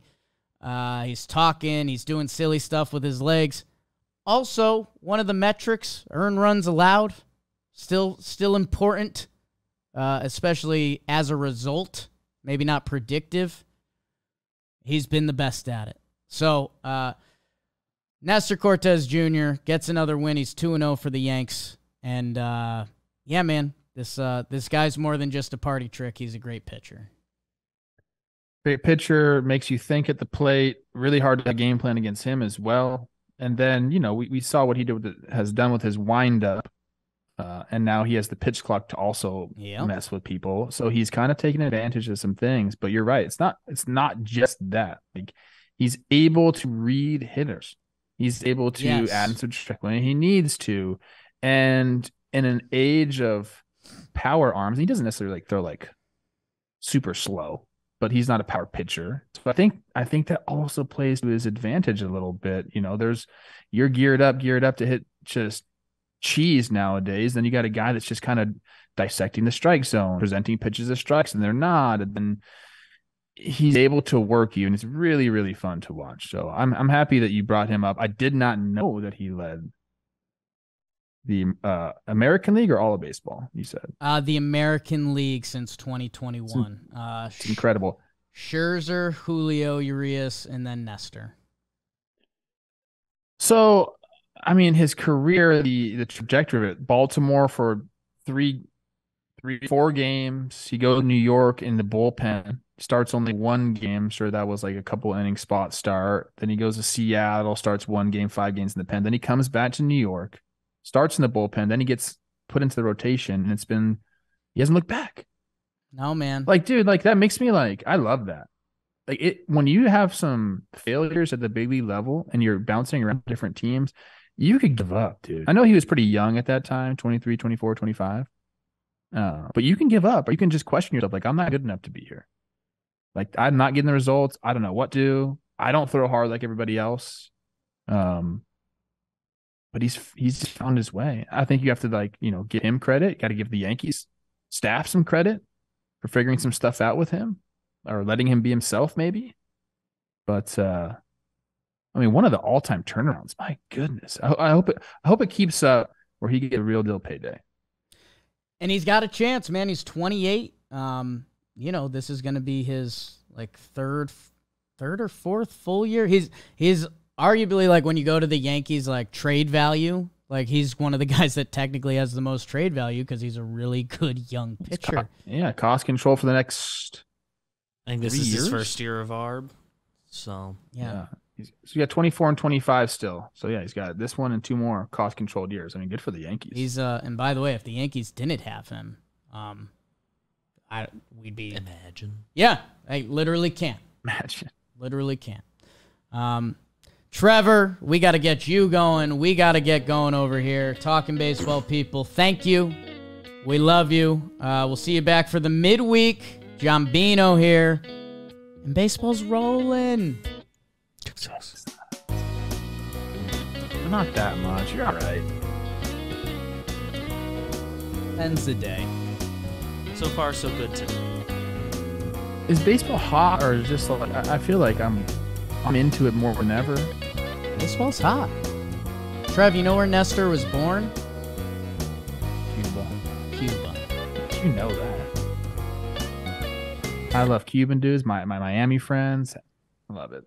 Uh, he's talking. He's doing silly stuff with his legs. Also, one of the metrics, earn runs allowed, still still important, uh, especially as a result. Maybe not predictive. He's been the best at it. So uh, Nestor Cortez Jr. gets another win. He's two and zero oh for the Yanks, and uh, yeah, man, this uh, this guy's more than just a party trick. He's a great pitcher. Great pitcher makes you think at the plate. Really hard to game plan against him as well and then you know we, we saw what he did with the, has done with his windup, uh, and now he has the pitch clock to also mess with people. So he's kind of taking advantage of some things. But you're right; it's not it's not just that. Like he's able to read hitters. He's able to yes. add and when he needs to, and in an age of power arms, he doesn't necessarily like throw like super slow but he's not a power pitcher. So I think I think that also plays to his advantage a little bit. You know, there's you're geared up, geared up to hit just cheese nowadays. Then you got a guy that's just kind of dissecting the strike zone, presenting pitches as strikes, and they're not. And then he's able to work you, and it's really, really fun to watch. So I'm I'm happy that you brought him up. I did not know that he led the uh, American League or all of baseball? You said uh, the American League since 2021. It's, uh, it's incredible. Scherzer, Julio Urias, and then Nestor. So, I mean, his career, the the trajectory of it. Baltimore for three, three, four games. He goes to New York in the bullpen. Starts only one game. Sure, that was like a couple inning spot start. Then he goes to Seattle. Starts one game, five games in the pen. Then he comes back to New York starts in the bullpen, then he gets put into the rotation, and it's been he hasn't looked back. No man, like dude, like that makes me like I love that. Like it when you have some failures at the big league level and you're bouncing around different teams, you could give up, dude. I know he was pretty young at that time, 23, 24, 25. Uh, but you can give up or you can just question yourself like I'm not good enough to be here. Like I'm not getting the results. I don't know what to. I don't throw hard like everybody else. Um, but he's he's just found his way. I think you have to like you know give him credit. Got to give the Yankees staff some credit for figuring some stuff out with him or letting him be himself, maybe. But uh, I mean, one of the all-time turnarounds. My goodness, I, I hope it. I hope it keeps up where he get a real deal payday. And he's got a chance, man. He's 28. Um, you know, this is going to be his like third, third or fourth full year. He's he's arguably like when you go to the Yankees like trade value, like he's one of the guys that technically has the most trade value because he's a really good young pitcher. yeah, cost control for the next. I think this is years? his first year of ARB. So yeah. yeah. So yeah, twenty four and twenty five still. So yeah, he's got this one and two more cost controlled years. I mean, good for the Yankees. He's uh, and by the way, if the Yankees didn't have him, um, I we'd be imagine. Yeah, I literally can't imagine. Literally can't. Um, Trevor, we got to get you going. We got to get going over here. Talking baseball people, thank you. We love you. Uh, we'll see you back for the midweek. Giambino here. And baseball's rolling. Not that much. You're all right. Ends the day. So far, so good. Today. Is baseball hot or just like I feel like I'm I'm into it more than ever. This smells hot. Trev, you know where Nestor was born? Cuba. Cuba. You know that. I love Cuban dudes, my, my Miami friends. I love it.